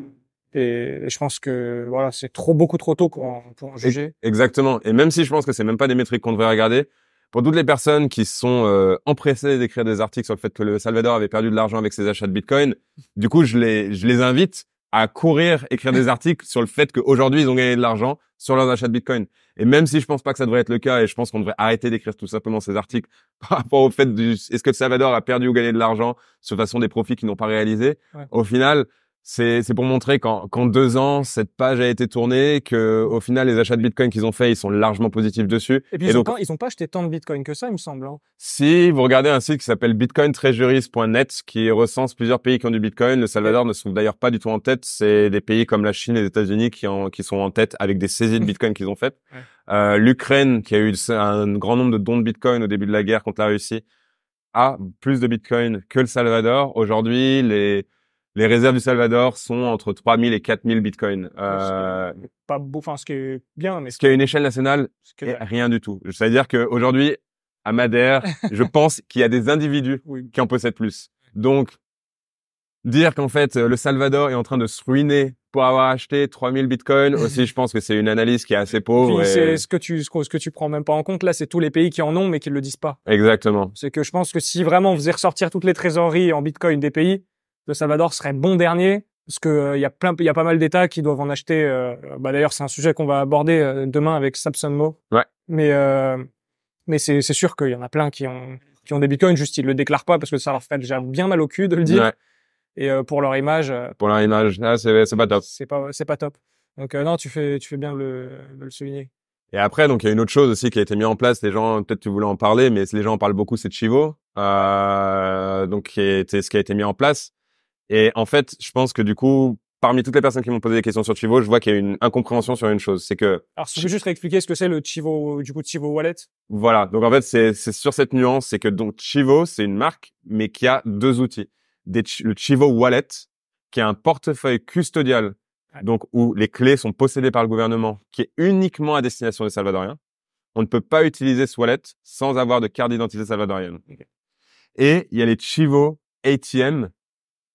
Et, je pense que voilà, c'est trop beaucoup trop tôt pour, en juger. Exactement. Et même si je pense que c'est même pas des métriques qu'on devrait regarder, pour toutes les personnes qui sont euh, empressées d'écrire des articles sur le fait que le Salvador avait perdu de l'argent avec ses achats de Bitcoin, du coup, je les je les invite à courir écrire des articles sur le fait qu'aujourd'hui ils ont gagné de l'argent sur leurs achats de Bitcoin. Et même si je pense pas que ça devrait être le cas et je pense qu'on devrait arrêter d'écrire tout simplement ces articles par rapport au fait est-ce que le Salvador a perdu ou gagné de l'argent sur façon des profits qu'ils n'ont pas réalisés, au final, c'est pour montrer qu'en deux ans, cette page a été tournée, que au final, les achats de Bitcoin qu'ils ont fait, ils sont largement positifs dessus. Et puis, ils n'ont pas, acheté tant de Bitcoin que ça, il me semble. Hein. Si vous regardez un site qui s'appelle bitcointreasuries.net, qui recense plusieurs pays qui ont du Bitcoin, le Salvador ne sont d'ailleurs pas du tout en tête. C'est des pays comme la Chine et les États-Unis qui, qui sont en tête avec des saisies de Bitcoin qu'ils ont faites. Euh, L'Ukraine, qui a eu un grand nombre de dons de Bitcoin au début de la guerre contre la Russie, a plus de Bitcoin que le Salvador. Aujourd'hui, les les réserves du Salvador sont entre 3000 et 4000 bitcoins. Euh, pas beau, enfin, ce qui est bien, mais ce qui est une échelle nationale, rien du tout. C'est-à-dire qu'aujourd'hui, à Madère, je pense qu'il y a des individus qui en possèdent plus. Donc, dire qu'en fait, le Salvador est en train de se ruiner pour avoir acheté 3000 bitcoins aussi, je pense que c'est une analyse qui est assez pauvre. C'est ce que tu, ce que tu prends même pas en compte là, c'est tous les pays qui en ont mais qui le disent pas. Exactement. C'est que je pense que si vraiment on faisait ressortir toutes les trésoreries en bitcoin des pays, le Salvador serait bon dernier parce que euh, il y a plein, il y a pas mal d'États qui doivent en acheter. Euh, bah d'ailleurs, c'est un sujet qu'on va aborder euh, demain avec Samson Mo. Ouais. Mais mais c'est c'est sûr qu'il y en a plein qui ont qui ont des bitcoins, juste ils le déclarent pas parce que ça leur fait déjà bien mal au cul de le dire. Ouais. Et pour leur image. pour leur image, ah, c'est c'est pas top. C'est pas c'est pas top. Donc non, tu fais tu fais bien de le, de le souligner. Et après, donc il y a une autre chose aussi qui a été mise en place. Les gens, peut-être tu voulais en parler, mais les gens en parlent beaucoup, c'est Chivo. donc c'est ce qui a été mis en place. Et en fait, je pense que du coup, parmi toutes les personnes qui m'ont posé des questions sur Chivo, je vois qu'il y a une incompréhension sur une chose, c'est que. Alors, si tu juste réexpliquer ce que c'est le Chivo, du coup, Chivo Wallet. Voilà. Donc, en fait, c'est, sur cette nuance, c'est que donc Chivo, c'est une marque, mais qui a deux outils. le Chivo Wallet, qui est un portefeuille custodial, donc où les clés sont possédées par le gouvernement, qui est uniquement à destination des Salvadoriens. On ne peut pas utiliser ce wallet sans avoir de carte d'identité salvadorienne. Et il y a les Chivo ATM,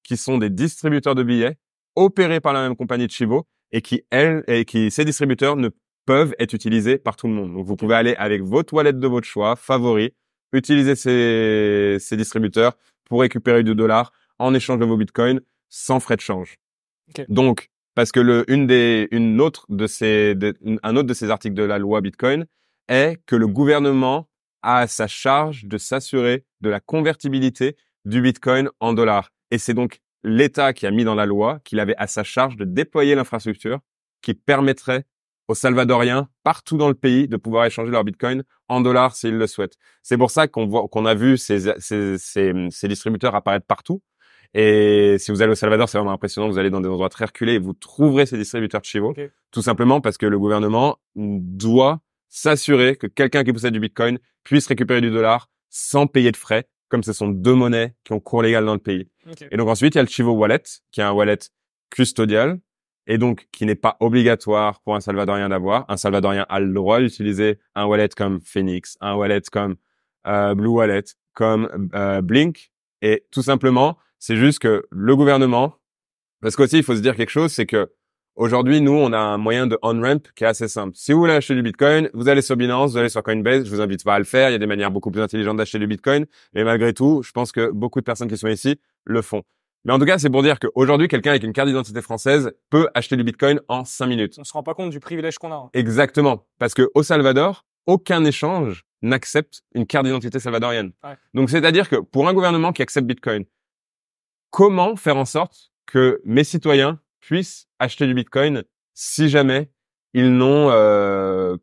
qui sont des distributeurs de billets opérés par la même compagnie de Chivo et qui, elles, et qui, ces distributeurs ne peuvent être utilisés par tout le monde. Donc, vous pouvez aller avec vos toilettes de votre choix, favoris, utiliser ces, distributeurs pour récupérer du dollar en échange de vos bitcoins sans frais de change. Donc, parce que le, une des, une autre de ces, un autre de ces articles de la loi Bitcoin est que le gouvernement a sa charge de s'assurer de la convertibilité du Bitcoin en dollars. Et c'est donc l'État qui a mis dans la loi qu'il avait à sa charge de déployer l'infrastructure qui permettrait aux Salvadoriens partout dans le pays de pouvoir échanger leur Bitcoin en dollars s'ils le souhaitent. C'est pour ça qu'on a vu ces, distributeurs apparaître partout. Et si vous allez au Salvador, c'est vraiment impressionnant. Vous allez dans des endroits très reculés et vous trouverez ces distributeurs de Chivo. Tout simplement parce que le gouvernement doit s'assurer que quelqu'un qui possède du Bitcoin puisse récupérer du dollar sans payer de frais comme ce sont deux monnaies qui ont cours légal dans le pays. Et donc ensuite, il y a le Chivo Wallet, qui est un wallet custodial, et donc qui n'est pas obligatoire pour un Salvadorien d'avoir. Un Salvadorien a le droit d'utiliser un wallet comme Phoenix, un wallet comme euh, Blue Wallet, comme euh, Blink. Et tout simplement, c'est juste que le gouvernement, parce qu'aussi il faut se dire quelque chose, c'est que Aujourd'hui, nous, on a un moyen de on-ramp qui est assez simple. Si vous voulez acheter du Bitcoin, vous allez sur Binance, vous allez sur Coinbase. Je vous invite pas à le faire. Il y a des manières beaucoup plus intelligentes d'acheter du Bitcoin. Mais malgré tout, je pense que beaucoup de personnes qui sont ici le font. Mais en tout cas, c'est pour dire qu'aujourd'hui, quelqu'un avec une carte d'identité française peut acheter du Bitcoin en 5 minutes. On se rend pas compte du privilège qu'on a. Hein. Exactement. Parce que au Salvador, aucun échange n'accepte une carte d'identité salvadorienne. Donc, c'est-à-dire que pour un gouvernement qui accepte Bitcoin, comment faire en sorte que mes citoyens puissent acheter du Bitcoin si jamais ils n'ont euh,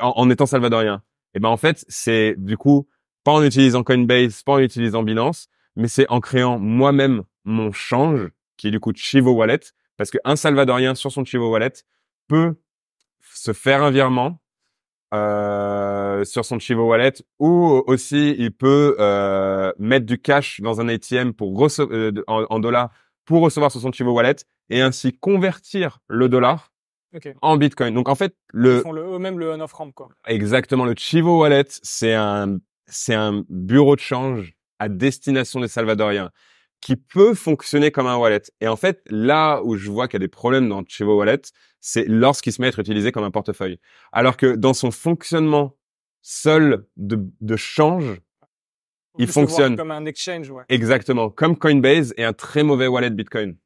en, étant salvadorien. Et eh ben en fait, c'est du coup pas en utilisant Coinbase, pas en utilisant Binance, mais c'est en créant moi-même mon change qui est du coup Chivo Wallet parce qu'un salvadorien sur son Chivo Wallet peut se faire un virement euh, sur son Chivo Wallet ou aussi il peut euh, mettre du cash dans un ATM pour en dollars pour recevoir sur son Chivo Wallet et ainsi convertir le dollar en Bitcoin. Donc en fait, le... Ils font le, eux-mêmes le off ramp quoi. Exactement. Le Chivo Wallet, c'est un, c'est un bureau de change à destination des Salvadoriens qui peut fonctionner comme un wallet. Et en fait, là où je vois qu'il y a des problèmes dans Chivo Wallet, c'est lorsqu'il se met à être utilisé comme un portefeuille. Alors que dans son fonctionnement seul de, de change, il fonctionne. Comme un exchange, ouais. Exactement. Comme Coinbase est un très mauvais wallet Bitcoin.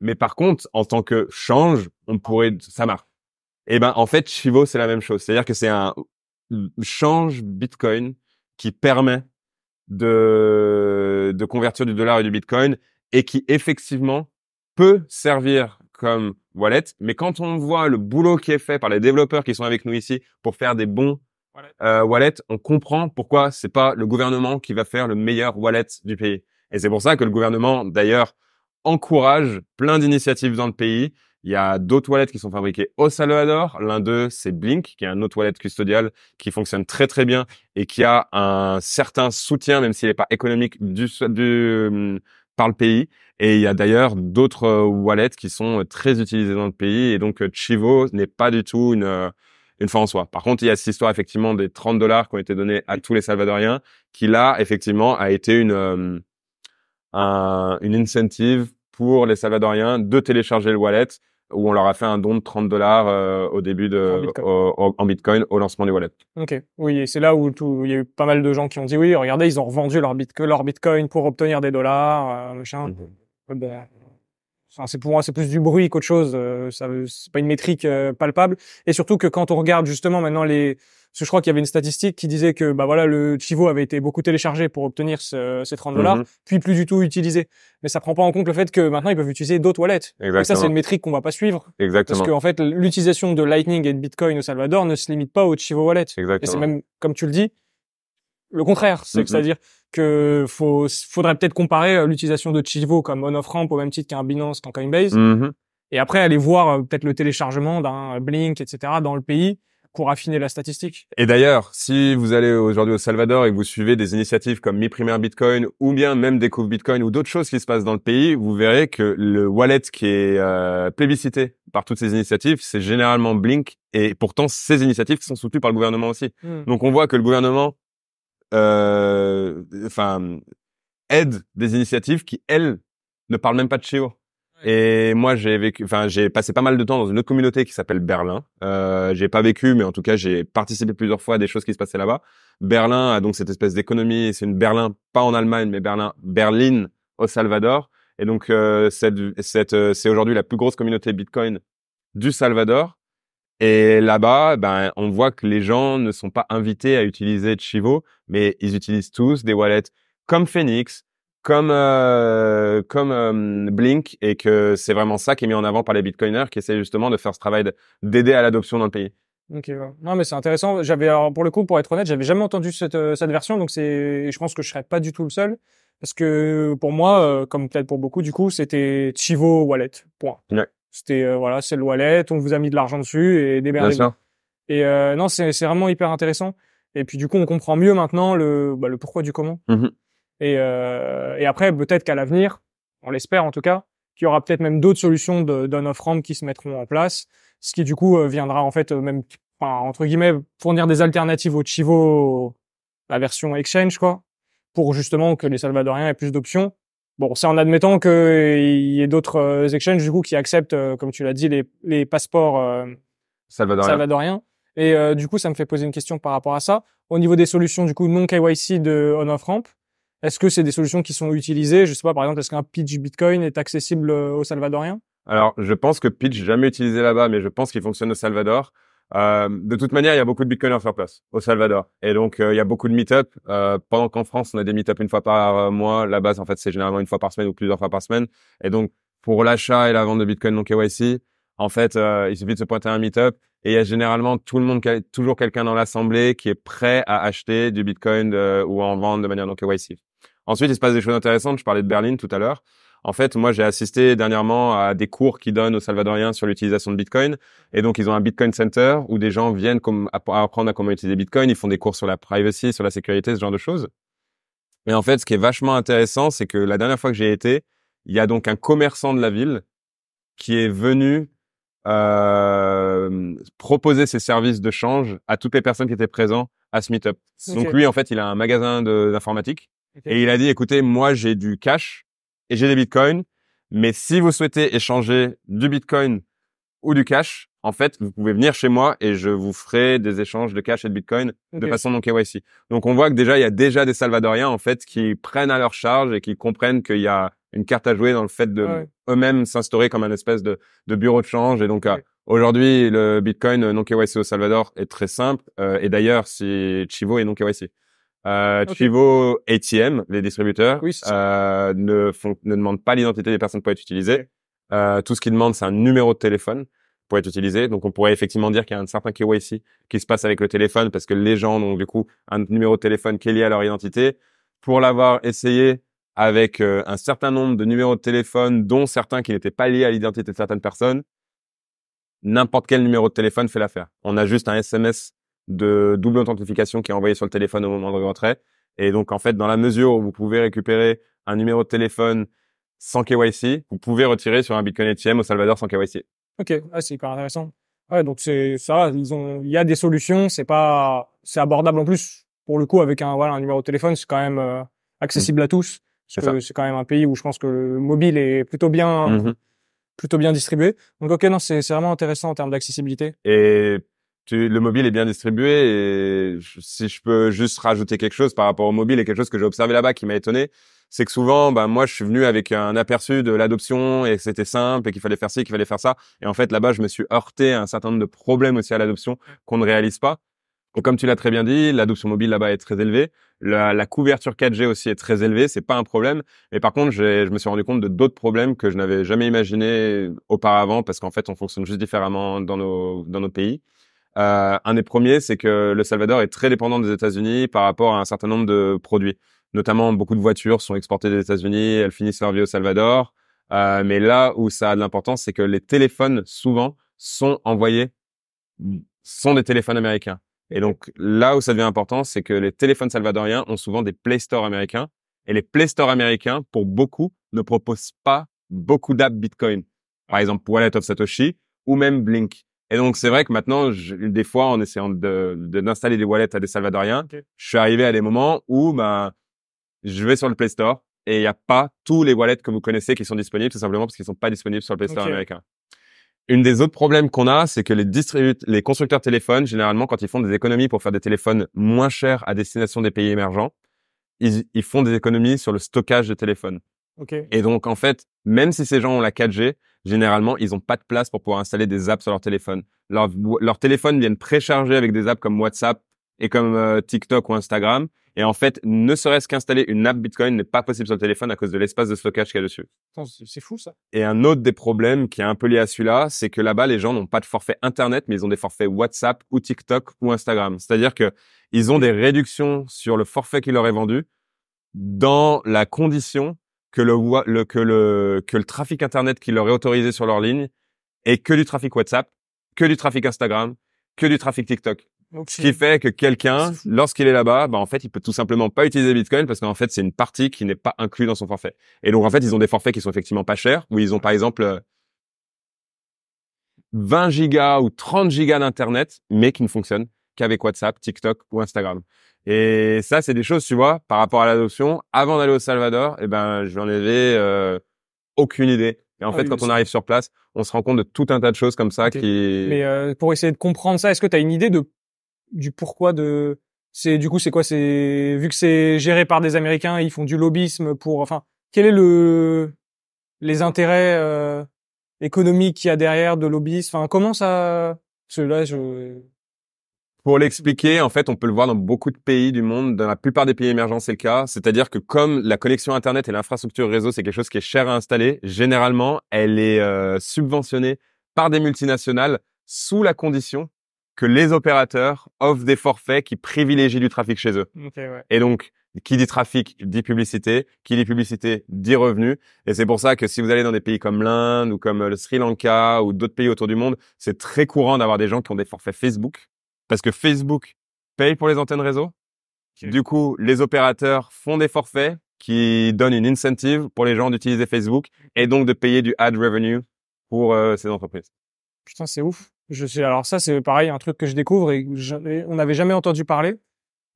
Mais par contre, en tant que change, on pourrait, ça marche. Et eh ben, en fait, Chivo, c'est la même chose. C'est-à-dire que c'est un change Bitcoin qui permet de, de convertir du dollar et du Bitcoin et qui effectivement peut servir comme wallet. Mais quand on voit le boulot qui est fait par les développeurs qui sont avec nous ici pour faire des bons euh, wallet, on comprend pourquoi c'est pas le gouvernement qui va faire le meilleur wallet du pays. Et c'est pour ça que le gouvernement, d'ailleurs, encourage plein d'initiatives dans le pays. Il y a d'autres wallets qui sont fabriquées au Salvador. L'un d'eux, c'est Blink, qui est un autre wallet custodial qui fonctionne très très bien et qui a un certain soutien, même s'il n'est pas économique du, du, mm, par le pays. Et il y a d'ailleurs d'autres euh, wallets qui sont euh, très utilisés dans le pays. Et donc Chivo n'est pas du tout une une fois en soi. Par contre, il y a cette histoire effectivement des 30 dollars qui ont été donnés à tous les Salvadoriens, qui là effectivement a été une euh, une incentive pour les Salvadoriens de télécharger le wallet où on leur a fait un don de 30 dollars euh, au début de en Bitcoin. Au, lancement du wallet. Ok, oui, et c'est là où il y a eu pas mal de gens qui ont dit oui, regardez, ils ont revendu leur, leur Bitcoin pour obtenir des dollars, euh, machin. Mhm. Ben, c'est pour moi, c'est plus du bruit qu'autre chose. Euh, ça, c'est pas une métrique euh, palpable. Et surtout que quand on regarde justement maintenant les, je crois qu'il y avait une statistique qui disait que bah voilà le Chivo avait été beaucoup téléchargé pour obtenir ce, ces 30 dollars, puis plus du tout utilisé. Mais ça prend pas en compte le fait que maintenant ils peuvent utiliser d'autres wallets. Et ça c'est une métrique qu'on va pas suivre. Exactement. Parce qu'en fait l'utilisation de Lightning et de Bitcoin au Salvador ne se limite pas au Chivo Wallet. Exactement. Et c'est même comme tu le dis le contraire, c'est mhm. à dire que faut, faudrait peut-être comparer euh, l'utilisation de Chivo comme on-off-ramp au même titre qu'un Binance, qu'un Coinbase. Mhm. Et après, aller voir euh, peut-être le téléchargement d'un Blink, etc. dans le pays pour affiner la statistique. Et d'ailleurs, si vous allez aujourd'hui au Salvador et que vous suivez des initiatives comme Mi Primaire Bitcoin ou bien même Découvre Bitcoin ou d'autres choses qui se passent dans le pays, vous verrez que le wallet qui est euh, plébiscité par toutes ces initiatives, c'est généralement Blink et pourtant ces initiatives qui sont soutenues par le gouvernement aussi. Hmm. Donc on voit que le gouvernement euh, enfin, aide des initiatives qui, elles, ne parlent même pas de Chio. Et moi, j'ai vécu, enfin, j'ai passé pas mal de temps dans une autre communauté qui s'appelle Berlin. Euh, j'ai pas vécu, mais en tout cas, j'ai participé plusieurs fois à des choses qui se passaient là-bas. Berlin a donc cette espèce d'économie. C'est une Berlin, pas en Allemagne, mais Berlin, Berlin au Salvador. Et donc, euh, euh, c'est aujourd'hui la plus grosse communauté Bitcoin du Salvador. Et là-bas, ben, on voit que les gens ne sont pas invités à utiliser Chivo, mais ils utilisent tous des wallets comme Phoenix, comme euh, comme euh, Blink, et que c'est vraiment ça qui est mis en avant par les Bitcoiners, qui essaient justement de faire ce travail d'aider à l'adoption dans le pays. Ok, non mais c'est intéressant. J'avais pour le coup, pour être honnête, j'avais jamais entendu cette, euh, cette version, donc c'est, je pense que je serais pas du tout le seul, parce que pour moi, comme peut-être pour beaucoup, du coup, c'était Chivo Wallet. Point. C'était euh, voilà, c'est le wallet, on vous a mis de l'argent dessus et des Et euh, non, c'est vraiment hyper intéressant. Et puis du coup, on comprend mieux maintenant le, bah, le pourquoi du comment. Mm-hmm. et, euh, et, après, peut-être qu'à l'avenir, on l'espère en tout cas, qu'il y aura peut-être même d'autres solutions d'un off-ramp qui se mettront en place, ce qui du coup viendra en fait même entre guillemets fournir des alternatives au Chivo, la version exchange quoi, pour justement que les Salvadoriens aient plus d'options Bon, c'est en admettant qu'il y ait d'autres euh, exchanges du coup qui acceptent, euh, comme tu l'as dit, les, les passeports euh, salvadoriens. Et du coup, ça me fait poser une question par rapport à ça. Au niveau des solutions du coup non KYC de ramp est-ce que c'est des solutions qui sont utilisées Je sais pas, par exemple, est-ce qu'un pitch Bitcoin est accessible aux Salvadoriens Alors, je pense que pitch jamais utilisé là-bas, mais je pense qu'il fonctionne au Salvador. Euh, de toute manière, il y a beaucoup de bitcoiners sur place, au Salvador. Et donc, euh, il y a beaucoup de meet-up. Euh, pendant qu'en France, on a des meet-up une fois par mois. La base, en fait, c'est généralement une fois par semaine ou plusieurs fois par semaine. Et donc, pour l'achat et la vente de bitcoin non KYC, en fait, il suffit de se pointer à un meet-up. Et il y a généralement tout le monde, toujours quelqu'un dans l'assemblée qui est prêt à acheter du bitcoin ou à en vendre de manière non KYC. Ensuite, il se passe des choses intéressantes. Je parlais de Berlin tout à l'heure. En fait, moi, j'ai assisté dernièrement à des cours qu'ils donnent aux Salvadoriens sur l'utilisation de Bitcoin. Et donc, ils ont un Bitcoin Center où des gens viennent apprendre à comment utiliser Bitcoin. Ils font des cours sur la privacy, sur la sécurité, ce genre de choses. Mais en fait, ce qui est vachement intéressant, c'est que la dernière fois que j'ai été, il y a donc un commerçant de la ville qui est venu euh, proposer ses services de change à toutes les personnes qui étaient présentes à ce meetup. Donc lui, en fait, il a un magasin d'informatique et il a dit, écoutez, moi, j'ai du cash et j'ai des bitcoins. Mais si vous souhaitez échanger du bitcoin ou du cash, en fait, vous pouvez venir chez moi et je vous ferai des échanges de cash et de bitcoin de façon non KYC. Donc, on voit que déjà, il y a déjà des Salvadoriens, en fait, qui prennent à leur charge et qui comprennent qu'il y a une carte à jouer dans le fait de eux-mêmes s'instaurer comme un espèce de, bureau de change. Et donc, euh, aujourd'hui, le bitcoin non KYC au Salvador est très simple. Euh, et d'ailleurs, si Chivo est non KYC. Euh, ATM, les distributeurs, euh, ne, font, ne demandent pas l'identité des personnes pour être utilisées. Euh, tout ce qu'ils demandent, c'est un numéro de téléphone pour être utilisé. Donc, on pourrait effectivement dire qu'il y a un certain KYC qui se passe avec le téléphone parce que les gens ont du coup un numéro de téléphone qui est lié à leur identité. Pour l'avoir essayé avec euh, un certain nombre de numéros de téléphone, dont certains qui n'étaient pas liés à l'identité de certaines personnes, n'importe quel numéro de téléphone fait l'affaire. On a juste un SMS de double authentification qui est envoyé sur le téléphone au moment de retrait. Et donc, en fait, dans la mesure où vous pouvez récupérer un numéro de téléphone sans KYC, vous pouvez retirer sur un Bitcoin ATM au Salvador sans KYC. Ok, ah, c'est hyper intéressant. Ouais, donc c'est ça, ils ont, il y a des solutions, c'est pas, c'est abordable en plus. Pour le coup, avec un, voilà, un numéro de téléphone, c'est quand même euh, accessible mmh. à tous. c'est quand même un pays où je pense que le mobile est plutôt bien, mmh plutôt bien distribué. Donc ok, non, c'est vraiment intéressant en termes d'accessibilité. Et le mobile est bien distribué et si je peux juste rajouter quelque chose par rapport au mobile et quelque chose que j'ai observé là-bas qui m'a étonné, c'est que souvent, ben moi, je suis venu avec un aperçu de l'adoption et que c'était simple et qu'il fallait faire ci, qu'il fallait faire ça. Et en fait, là-bas, je me suis heurté à un certain nombre de problèmes aussi à l'adoption qu'on ne réalise pas. Donc comme tu l'as très bien dit, l'adoption mobile là-bas est très élevée. La, la, couverture 4G aussi est très élevée, c'est pas un problème. Mais par contre, je me suis rendu compte de d'autres problèmes que je n'avais jamais imaginé auparavant parce qu'en fait, on fonctionne juste différemment dans nos dans nos pays. Euh, un des premiers, c'est que le Salvador est très dépendant des États-Unis par rapport à un certain nombre de produits. Notamment, beaucoup de voitures sont exportées des États-Unis, elles finissent leur vie au Salvador. Euh, mais là où ça a de l'importance, c'est que les téléphones, souvent, sont envoyés, sont des téléphones américains. Et donc, là où ça devient important, c'est que les téléphones salvadoriens ont souvent des Play Store américains. Et les Play Store américains, pour beaucoup, ne proposent pas beaucoup d'apps Bitcoin. Par exemple, Wallet of Satoshi ou même Blink. Et donc, c'est vrai que maintenant, des fois, en essayant d'installer de, d'installer des wallets à des Salvadoriens, je suis arrivé à des moments où ben, je vais sur le Play Store et il n'y a pas tous les wallets que vous connaissez qui sont disponibles, tout simplement parce qu'ils ne sont pas disponibles sur le Play Store américain. Une des autres problèmes qu'on a, c'est que les les constructeurs téléphones, généralement, quand ils font des économies pour faire des téléphones moins chers à destination des pays émergents, ils, font des économies sur le stockage de téléphones. Et donc, en fait, même si ces gens ont la 4G, généralement, ils n'ont pas de place pour pouvoir installer des apps sur leur téléphone. Leurs leur téléphones viennent précharger avec des apps comme WhatsApp et comme euh, TikTok ou Instagram. Et en fait, ne serait-ce qu'installer une app Bitcoin n'est pas possible sur le téléphone à cause de l'espace de stockage qu'il y a dessus. C'est fou ça. Et un autre des problèmes qui est un peu lié à celui-là, c'est que là-bas, les gens n'ont pas de forfait Internet, mais ils ont des forfaits WhatsApp ou TikTok ou Instagram. C'est-à-dire que ils ont des réductions sur le forfait qui leur est vendu dans la condition que le, que le, que le trafic Internet qui leur est autorisé sur leur ligne est que du trafic WhatsApp, que du trafic Instagram, que du trafic TikTok. Ce qui fait que quelqu'un, lorsqu'il est là-bas, bah en fait, il peut tout simplement pas utiliser Bitcoin parce qu'en fait, c'est une partie qui n'est pas inclue dans son forfait. Et donc, en fait, ils ont des forfaits qui sont effectivement pas chers, où ils ont par exemple 20 euh, gigas ou 30 gigas d'internet, mais qui ne fonctionnent avec WhatsApp, TikTok ou Instagram. Et ça, c'est des choses, tu vois, par rapport à l'adoption. Avant d'aller au Salvador, eh ben, j'en avais euh, aucune idée. Et en ah fait, quand bah, on arrive sur place, on se rend compte de tout un tas de choses comme ça qui. Mais euh, pour essayer de comprendre ça, est-ce que tu as une idée de du pourquoi de c'est du coup c'est quoi c'est vu que c'est géré par des Américains, ils font du lobbyisme pour enfin quel est le les intérêts euh, économiques qu'il y a derrière de lobbyisme Enfin comment ça cela je pour l'expliquer, en fait, on peut le voir dans beaucoup de pays du monde. Dans la plupart des pays émergents, c'est le cas. C'est-à-dire que comme la connexion Internet et l'infrastructure réseau, c'est quelque chose qui est cher à installer, généralement, elle est euh, subventionnée par des multinationales sous la condition que les opérateurs offrent des forfaits qui privilégient du trafic chez eux. Et donc, qui dit trafic dit publicité, qui dit publicité dit revenu. Et c'est pour ça que si vous allez dans des pays comme l'Inde ou comme euh, le Sri Lanka ou d'autres pays autour du monde, c'est très courant d'avoir des gens qui ont des forfaits Facebook parce que Facebook paye pour les antennes réseau. Du coup, les opérateurs font des forfaits qui donnent une incentive pour les gens d'utiliser Facebook et donc de payer du ad revenue pour euh, ces entreprises. Putain, c'est ouf. Je sais, alors ça, c'est pareil, un truc que je découvre et on n'avait jamais entendu parler.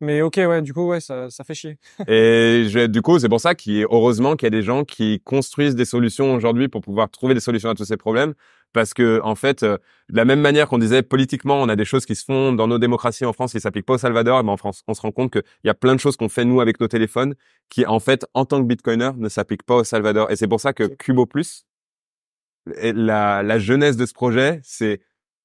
Mais ok, ouais, du coup, ouais, ça, fait chier. et du coup, c'est pour ça qu'il heureusement qu'il y a des gens qui construisent des solutions aujourd'hui pour pouvoir trouver des solutions à tous ces problèmes parce que en fait, euh, de la même manière qu'on disait politiquement, on a des choses qui se font dans nos démocraties en France qui s'appliquent pas au Salvador, Mais en France, on se rend compte qu'il y a plein de choses qu'on fait nous avec nos téléphones qui en fait, en tant que Bitcoiner, ne s'appliquent pas au Salvador. Et c'est pour ça que Cubo Plus, la, la jeunesse de ce projet, c'est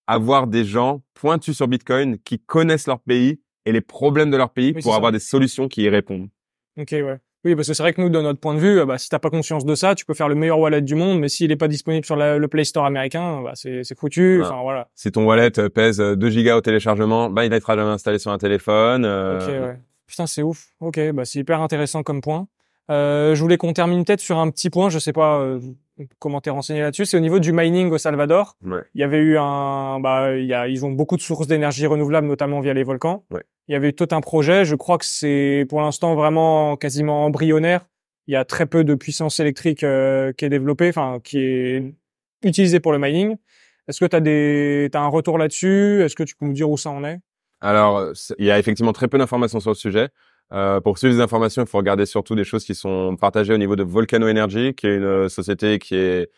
avoir des gens pointus sur Bitcoin qui connaissent leur pays et les problèmes de leur pays pour avoir des solutions qui y répondent. Ok, ouais. Oui, parce que c'est vrai que nous, de notre point de vue, euh, bah, si t'as pas conscience de ça, tu peux faire le meilleur wallet du monde, mais s'il est pas disponible sur le Play Store américain, bah, c'est, foutu. Enfin, voilà. Si ton wallet euh, pèse 2 euh, gigas au téléchargement, bah, il être jamais installé sur un téléphone. Putain, c'est ouf. Ok, bah, c'est hyper intéressant comme point. Euh, je voulais qu'on termine peut-être sur un petit point. Je sais pas, comment t'es renseigné là-dessus, c'est au niveau du mining au Salvador. Il y avait eu un, bah, ils ont beaucoup de sources d'énergie renouvelable, notamment via les volcans. Il y avait eu tout un projet. Je crois que c'est pour l'instant vraiment quasiment embryonnaire. Il y a très peu de puissance électrique euh, qui est développée, enfin qui est utilisée pour le mining. Est-ce que t'as des, t'as un retour là-dessus Est-ce que tu peux me dire où ça en est alors, il y a effectivement très peu d'informations sur le sujet. Euh, pour suivre les informations, il faut regarder surtout des choses qui sont partagées au niveau de Volcano Energy, qui est une euh, société qui est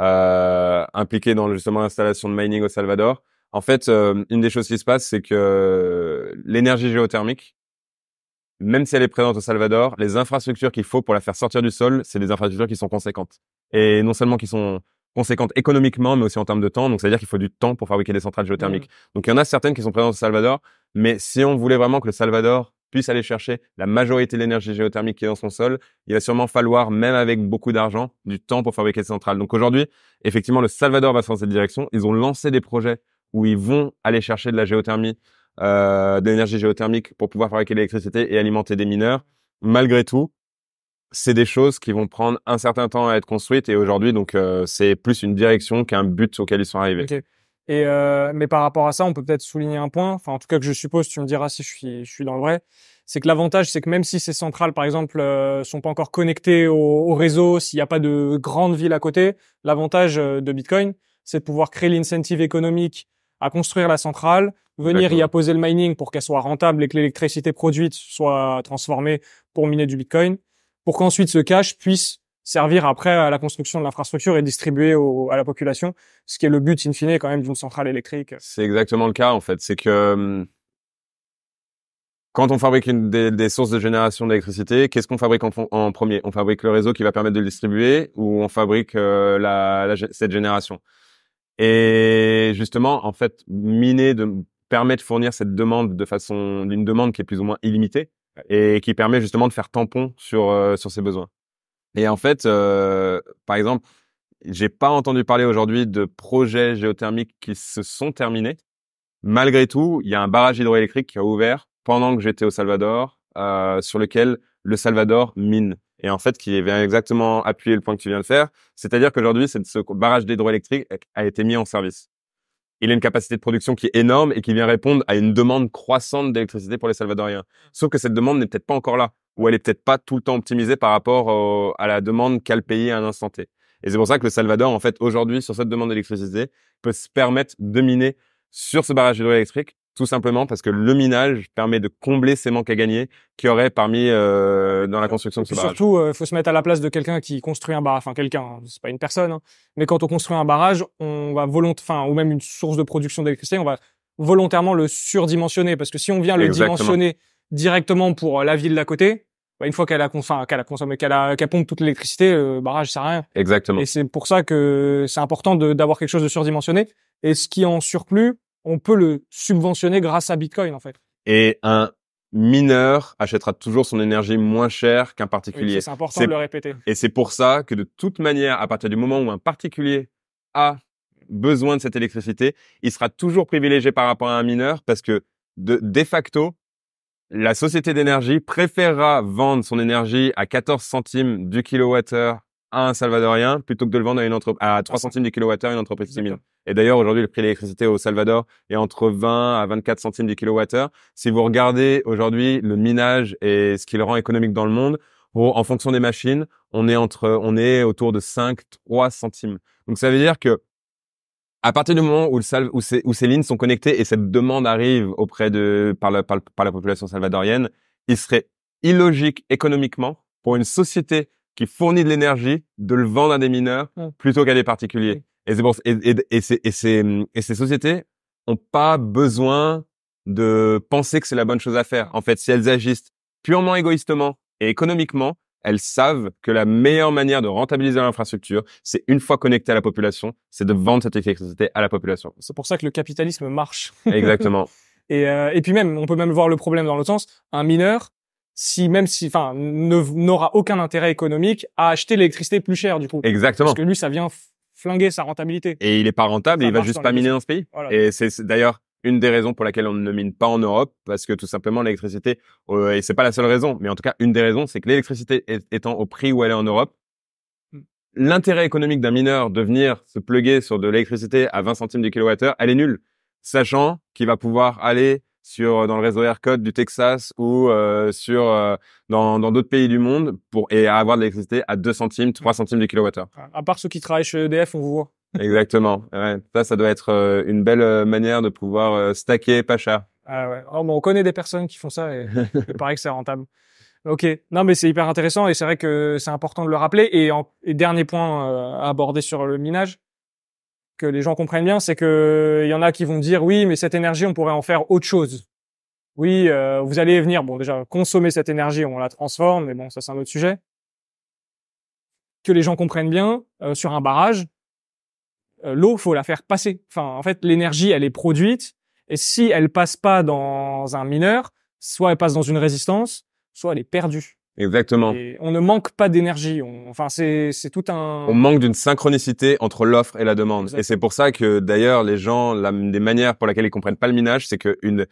euh, impliquée dans justement l'installation de mining au Salvador. En fait, une des choses qui se passe, c'est que l'énergie géothermique, même si elle est présente au Salvador, les infrastructures qu'il faut pour la faire sortir du sol, c'est des infrastructures qui sont conséquentes. Et non seulement qui sont conséquentes économiquement, mais aussi en termes de temps. Donc, c'est-à-dire qu'il faut du temps pour fabriquer des centrales géothermiques. Mm. Donc, il y en a certaines qui sont présentes au Salvador, mais si on voulait vraiment que le Salvador puisse aller chercher la majorité de l'énergie géothermique qui est dans son sol, il va sûrement falloir, même avec beaucoup d'argent, du temps pour fabriquer ces centrales. Donc aujourd'hui, effectivement, le Salvador va se dans cette direction. Ils ont lancé des projets où ils vont aller chercher de la géothermie, euh, de l'énergie géothermique pour pouvoir fabriquer l'électricité et alimenter des mineurs. Malgré tout, c'est des choses qui vont prendre un certain temps à être construites et aujourd'hui, donc euh, c'est plus une direction qu'un but auquel ils sont arrivés. Et euh, mais par rapport à ça, on peut peut-être souligner un point. Enfin, en tout cas que je suppose, tu me diras si je suis, dans le vrai. C'est que l'avantage, c'est que même si ces centrales, par exemple, euh, sont pas encore connectées au, au réseau, s'il n'y a pas de grande ville à côté, l'avantage euh, de Bitcoin, c'est de pouvoir créer l'incentive économique à construire la centrale, venir y apposer le mining pour qu'elle soit rentable et que l'électricité produite soit transformée pour miner du Bitcoin, pour qu'ensuite ce cash puisse servir après à la construction de l'infrastructure et distribuer au, à la population, ce qui est le but in fine quand même d'une centrale électrique. C'est exactement le cas en fait, c'est que euh, quand on fabrique une, des, des, sources de génération d'électricité, qu'est-ce qu'on fabrique en, premier On fabrique le réseau qui va permettre de le distribuer ou on fabrique euh, la, cette génération Et justement, en fait, miner de, permet de fournir cette demande de façon d'une demande qui est plus ou moins illimitée et qui permet justement de faire tampon sur euh, sur ces besoins. Et en fait, euh, par exemple, j'ai pas entendu parler aujourd'hui de projets géothermiques qui se sont terminés. Malgré tout, il y a un barrage hydroélectrique qui a ouvert pendant que j'étais au Salvador, euh, sur lequel le Salvador mine. Et en fait, qui vient exactement appuyer le point que tu viens de faire, c'est-à-dire qu'aujourd'hui, ce barrage d'hydroélectrique a été mis en service. Il a une capacité de production qui est énorme et qui vient répondre à une demande croissante d'électricité pour les Salvadoriens. Sauf que cette demande n'est peut-être pas encore là ou elle est peut-être pas tout le temps optimisée par rapport euh, à la demande qu'a le pays à un instant T. Et c'est pour ça que le Salvador, en fait, aujourd'hui, sur cette demande d'électricité, peut se permettre de miner sur ce barrage hydroélectrique, tout simplement parce que le minage permet de combler ces manques à gagner qui y aurait parmi euh, dans la construction de ce barrage. Surtout, il euh, faut se mettre à la place de quelqu'un qui construit un barrage, enfin quelqu'un, hein, c'est pas une personne, hein. mais quand on construit un barrage, on va volontairement, ou même une source de production d'électricité, on va volontairement le surdimensionner parce que si on vient le dimensionner directement pour euh, la ville d'à côté, bah, une fois qu'elle a, qu'elle a consommé, qu'elle pompe toute l'électricité, le euh, barrage sert à rien. Exactement. Et c'est pour ça que c'est important d'avoir quelque chose de surdimensionné. Et ce qui en surplus, on peut le subventionner grâce à Bitcoin, en fait. Et un mineur achètera toujours son énergie moins chère qu'un particulier. c'est important de le répéter. Et c'est pour ça que de toute manière, à partir du moment où un particulier a besoin de cette électricité, il sera toujours privilégié par rapport à un mineur parce que de facto, la société d'énergie préférera vendre son énergie à 14 centimes du kilowattheure à un Salvadorien plutôt que de le vendre à, une à 3 centimes du kilowattheure à une entreprise similaire. Et d'ailleurs, aujourd'hui, le prix de l'électricité au Salvador est entre 20 à 24 centimes du kilowattheure. Si vous regardez aujourd'hui le minage et ce qui le rend économique dans le monde, en fonction des machines, on est entre, on est autour de 5, 3 centimes. Donc ça veut dire que à partir du moment où, ces, lignes sont connectées et cette demande arrive auprès de par la, population salvadorienne, il serait illogique économiquement pour une société qui fournit de l'énergie de le vendre à des mineurs plutôt qu'à des particuliers. Et, ces, sociétés ont pas besoin de penser que c'est la bonne chose à faire. En fait, si elles agissent purement égoïstement et économiquement, elles savent que la meilleure manière de rentabiliser l'infrastructure, c'est une fois connecté à la population, c'est de vendre cette électricité à la population. C'est pour ça que le capitalisme marche. Exactement. et, euh, et puis même, on peut même voir le problème dans l'autre sens. Un mineur, si même si, enfin, n'aura aucun intérêt économique à acheter l'électricité plus chère du coup. Exactement. Parce que lui, ça vient flinguer sa rentabilité. Et il est pas rentable, il va juste pas miner dans ce pays. Voilà. Et c'est d'ailleurs une des raisons pour laquelle on ne mine pas en Europe, parce que tout simplement l'électricité, euh, et c'est pas la seule raison, mais en tout cas une des raisons, c'est que l'électricité étant au prix où elle est en Europe, mm. l'intérêt économique d'un mineur de venir se pluguer sur de l'électricité à 20 centimes du kilowattheure, elle est nulle, sachant qu'il va pouvoir aller sur euh, dans le réseau Aircode du Texas ou euh, sur euh, dans d'autres pays du monde pour et avoir de l'électricité à 2 centimes, 3 centimes du kilowattheure. À part ceux qui travaillent chez EDF, on vous voit. Exactement. Ça, ça doit être une belle manière de pouvoir stacker pas cher. Ah oh, on connaît des personnes qui font ça et il paraît que c'est rentable. Ok, non mais c'est hyper intéressant et c'est vrai que c'est important de le rappeler. Et, en, et dernier point à aborder sur le minage, que les gens comprennent bien, c'est que il y en a qui vont dire oui, mais cette énergie, on pourrait en faire autre chose. Oui, euh, vous allez venir, bon déjà, consommer cette énergie, on la transforme, mais bon, ça c'est un autre sujet. Que les gens comprennent bien, euh, sur un barrage, euh, l'eau, faut la faire passer. Enfin, en fait, l'énergie, elle est produite, et si elle passe pas dans un mineur, soit elle passe dans une résistance, soit elle est perdue. Exactement. Et on ne manque pas d'énergie. Enfin, c'est tout un. On manque d'une synchronicité entre l'offre et la demande. Et c'est pour ça que d'ailleurs les gens, la, des manières pour laquelle ils comprennent pas le minage, c'est que une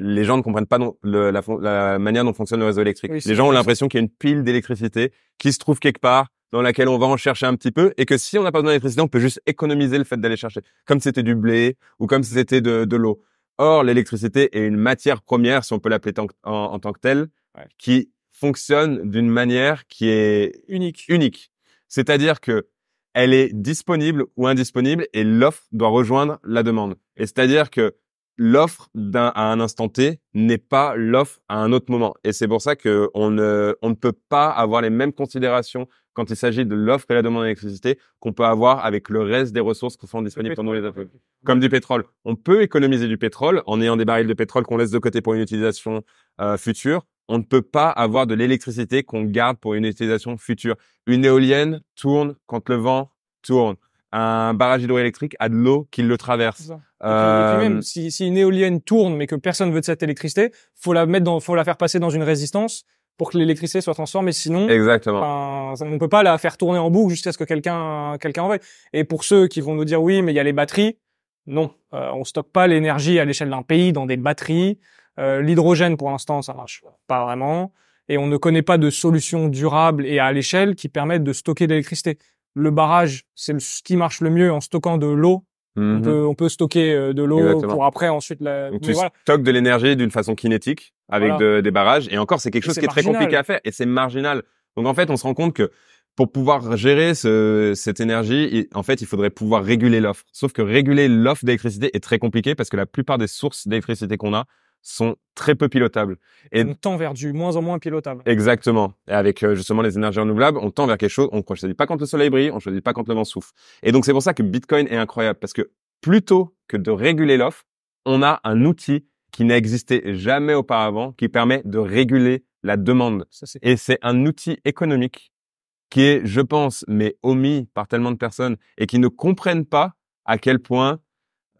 les gens ne comprennent pas la, la, manière dont fonctionne le réseau électrique. les gens ont l'impression qu'il y a une pile d'électricité qui se trouve quelque part dans laquelle on va en chercher un petit peu et que si on n'a pas besoin d'électricité, on peut juste économiser le fait d'aller chercher, comme si c'était du blé ou comme si c'était de, de l'eau. Or, l'électricité est une matière première, si on peut l'appeler en, en, tant que telle, qui fonctionne d'une manière qui est unique. Unique. C'est-à-dire que elle est disponible ou indisponible et l'offre doit rejoindre la demande. Et c'est-à-dire que l'offre à un instant T n'est pas l'offre à un autre moment. Et c'est pour ça qu'on ne, peut pas avoir les mêmes considérations quand il s'agit de l'offre et la demande d'électricité qu'on peut avoir avec le reste des ressources qui sont disponibles pendant les Comme du pétrole. On peut économiser du pétrole en ayant des barils de pétrole qu'on laisse de côté pour une utilisation euh, future on ne peut pas avoir de l'électricité qu'on garde pour une utilisation future. Une éolienne tourne quand le vent tourne. Un barrage hydroélectrique a de l'eau qui le traverse. même, euh, si, une éolienne tourne mais que personne veut de cette électricité, faut la mettre dans, faut la faire passer dans une résistance pour que l'électricité soit transformée. Sinon, Exactement. on ne peut pas la faire tourner en boucle jusqu'à ce que quelqu'un quelqu'un en veuille. Et pour ceux qui vont nous dire oui, mais il y a les batteries, non, euh, on stocke pas l'énergie à l'échelle d'un pays dans des batteries. Euh, l'hydrogène, pour l'instant, ça marche pas vraiment. Et on ne connaît pas de solution durable et à l'échelle qui permette de stocker de l'électricité. Le barrage, c'est ce qui marche le mieux en stockant de l'eau. on, mhm. peut, stocker euh, de l'eau pour après ensuite la... Donc, tu de l'énergie d'une façon kinétique avec des barrages. Et encore, c'est quelque chose qui est très compliqué à faire et c'est marginal. Donc en fait, on se rend compte que pour pouvoir gérer cette énergie, en fait, il faudrait pouvoir réguler l'offre. Sauf que réguler l'offre d'électricité est très compliqué parce que la plupart des sources d'électricité qu'on a sont très peu pilotables. Et on tend vers du moins en moins pilotable. Exactement. Et avec euh, justement les énergies renouvelables, on tend vers quelque chose. On ne choisit pas quand le soleil brille, on ne choisit pas quand le vent souffle. Et donc c'est pour ça que Bitcoin est incroyable parce que plutôt que de réguler l'offre, on a un outil qui n'a existé jamais auparavant, qui permet de réguler la demande. Et c'est un outil économique qui est, je pense, mais omis par tellement de personnes et qui ne comprennent pas à quel point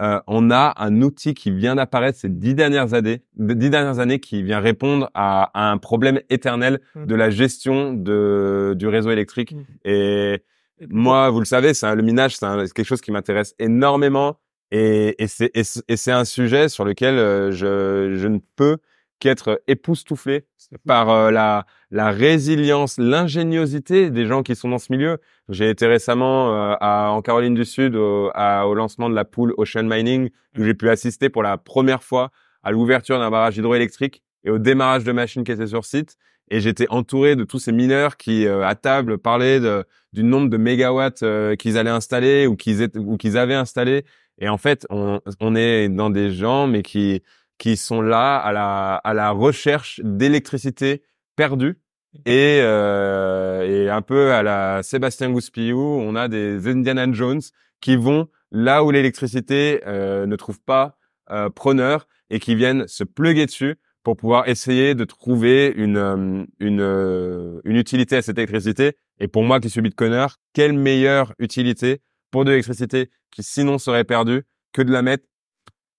euh, on a un outil qui vient d'apparaître ces dix dernières années, dix dernières années qui vient répondre à, un problème éternel mmh. de la gestion de, du réseau électrique. Mmh. Et, moi, vous le savez, c'est le minage, c'est quelque chose qui m'intéresse énormément. Et, c'est un sujet sur lequel euh, je ne peux qu'être époustouflé par euh, la, la résilience, l'ingéniosité des gens qui sont dans ce milieu. J'ai été récemment euh, en Caroline du Sud au, au, lancement de la poule Ocean Mining, où j'ai pu assister pour la première fois à l'ouverture d'un barrage hydroélectrique et au démarrage de machines qui étaient sur site. Et j'étais entouré de tous ces mineurs qui, euh, à table, parlaient de, du nombre de mégawatts qu'ils allaient installer ou qu'ils avaient installé. Et en fait, on, on est dans des gens, mais qui qui sont là à la, à la recherche d'électricité perdue mhm. et, euh, et un peu à la Sébastien Gouspillou, on a des Indiana Jones qui vont là où l'électricité euh, ne trouve pas euh, preneur et qui viennent se pluguer dessus pour pouvoir essayer de trouver une, euh, une, une utilité à cette électricité. Et pour moi qui suis bitcoiner, quelle meilleure utilité pour de l'électricité qui sinon serait perdue que de la mettre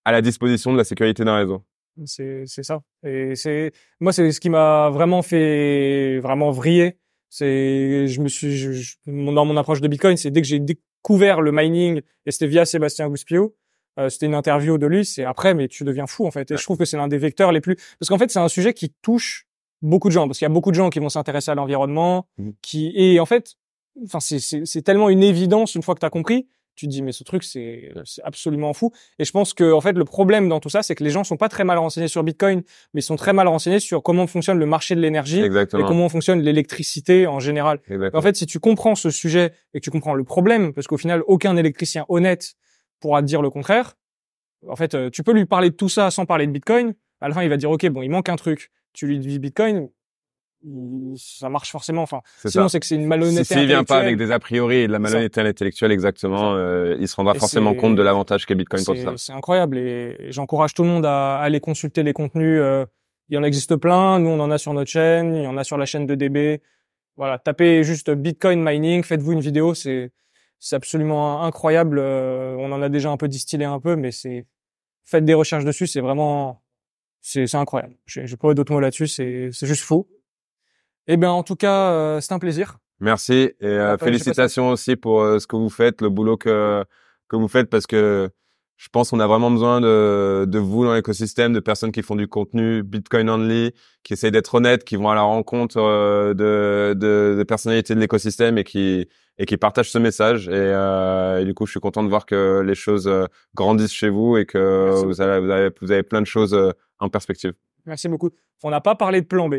à la disposition de la sécurité d'un réseau. C'est ça. Et c'est moi, c'est ce qui m'a vraiment fait vraiment vriller. C'est je me suis dans mon approche de Bitcoin, c'est dès que j'ai découvert le mining et c'était via Sébastien Gouspio. Euh, c'était une interview de lui. C'est après, mais tu deviens fou en fait. Et je trouve que c'est l'un des vecteurs les plus parce qu'en fait, c'est un sujet qui touche beaucoup de gens parce qu'il y a beaucoup de gens qui vont s'intéresser à l'environnement, mmh. qui et en fait, enfin c'est tellement une évidence une fois que tu as compris tu dis mais ce truc c'est absolument fou. Et je pense que en fait le problème dans tout ça, c'est que les gens sont pas très mal renseignés sur Bitcoin, mais ils sont très mal renseignés sur comment fonctionne le marché de l'énergie et comment fonctionne l'électricité en général. En fait, si tu comprends ce sujet et que tu comprends le problème, parce qu'au final aucun électricien honnête pourra te dire le contraire. En fait, euh, tu peux lui parler de tout ça sans parler de Bitcoin. À la fin, il va dire ok bon il manque un truc. Tu lui dis Bitcoin, ça marche forcément. Enfin, sinon c'est que c'est une malhonnêteté. S'il vient pas avec des a priori et de la malhonnêteté intellectuelle, exactement, euh, il se rendra forcément compte de l'avantage qu'est Bitcoin pour ça. C'est incroyable et, j'encourage tout le monde à, aller consulter les contenus. Euh, il y en existe plein. Nous, on en a sur notre chaîne. Il y en a sur la chaîne de DB. Voilà, tapez juste Bitcoin mining, faites-vous une vidéo. C'est c'est absolument incroyable. Euh, on en a déjà un peu distillé un peu, mais c'est faites des recherches dessus. C'est vraiment c'est incroyable. J'ai pas d'autres mots là-dessus. C'est c'est juste faux eh bien, en tout cas, euh, c'est un plaisir. Merci et euh, félicitations aussi pour euh, ce que vous faites, le boulot que vous faites parce que je pense qu'on a vraiment besoin de, de vous dans l'écosystème, de personnes qui font du contenu Bitcoin only, qui essayent d'être honnêtes, qui vont à la rencontre de, personnalités de l'écosystème et qui et qui partagent ce message. Et, du coup, je suis content de voir que les choses grandissent chez vous et que vous avez, vous vous avez plein de choses en perspective. Merci beaucoup. On n'a pas parlé de plan B.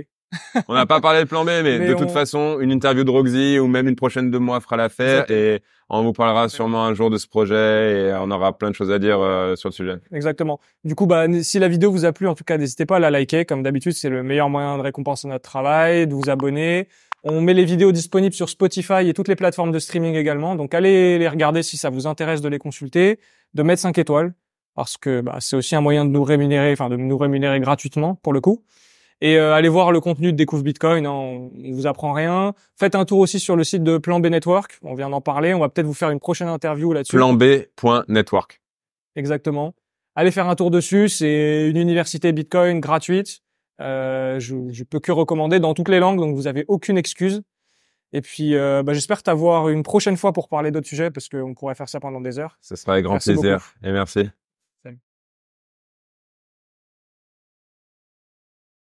On n'a pas parlé de plan B, mais, de toute façon, une interview de Roxy ou même une prochaine de moi fera fête et on vous parlera sûrement un jour de ce projet et on aura plein de choses à dire euh, sur le sujet. Exactement. Du coup, bah, si la vidéo vous a plu, en tout cas, n'hésitez pas à la liker. Comme d'habitude, c'est le meilleur moyen de récompenser notre travail, de vous abonner. On met les vidéos disponibles sur Spotify et toutes les plateformes de streaming également. Donc, allez les regarder si ça vous intéresse de les consulter, de mettre 5 étoiles parce que bah, c'est aussi un moyen de nous rémunérer, enfin, de nous rémunérer gratuitement pour le coup. Et euh, allez voir le contenu de Découvre Bitcoin, hein, on, vous apprend rien. Faites un tour aussi sur le site de Plan B Network, on vient d'en parler, on va peut-être vous faire une prochaine interview là-dessus. Plan B.network. Exactement. Allez faire un tour dessus, c'est une université Bitcoin gratuite. Euh, je, je peux que recommander dans toutes les langues, donc vous avez aucune excuse. Et puis, euh, bah, j'espère t'avoir une prochaine fois pour parler d'autres sujets parce qu'on pourrait faire ça pendant des heures. Ce sera avec grand plaisir et merci.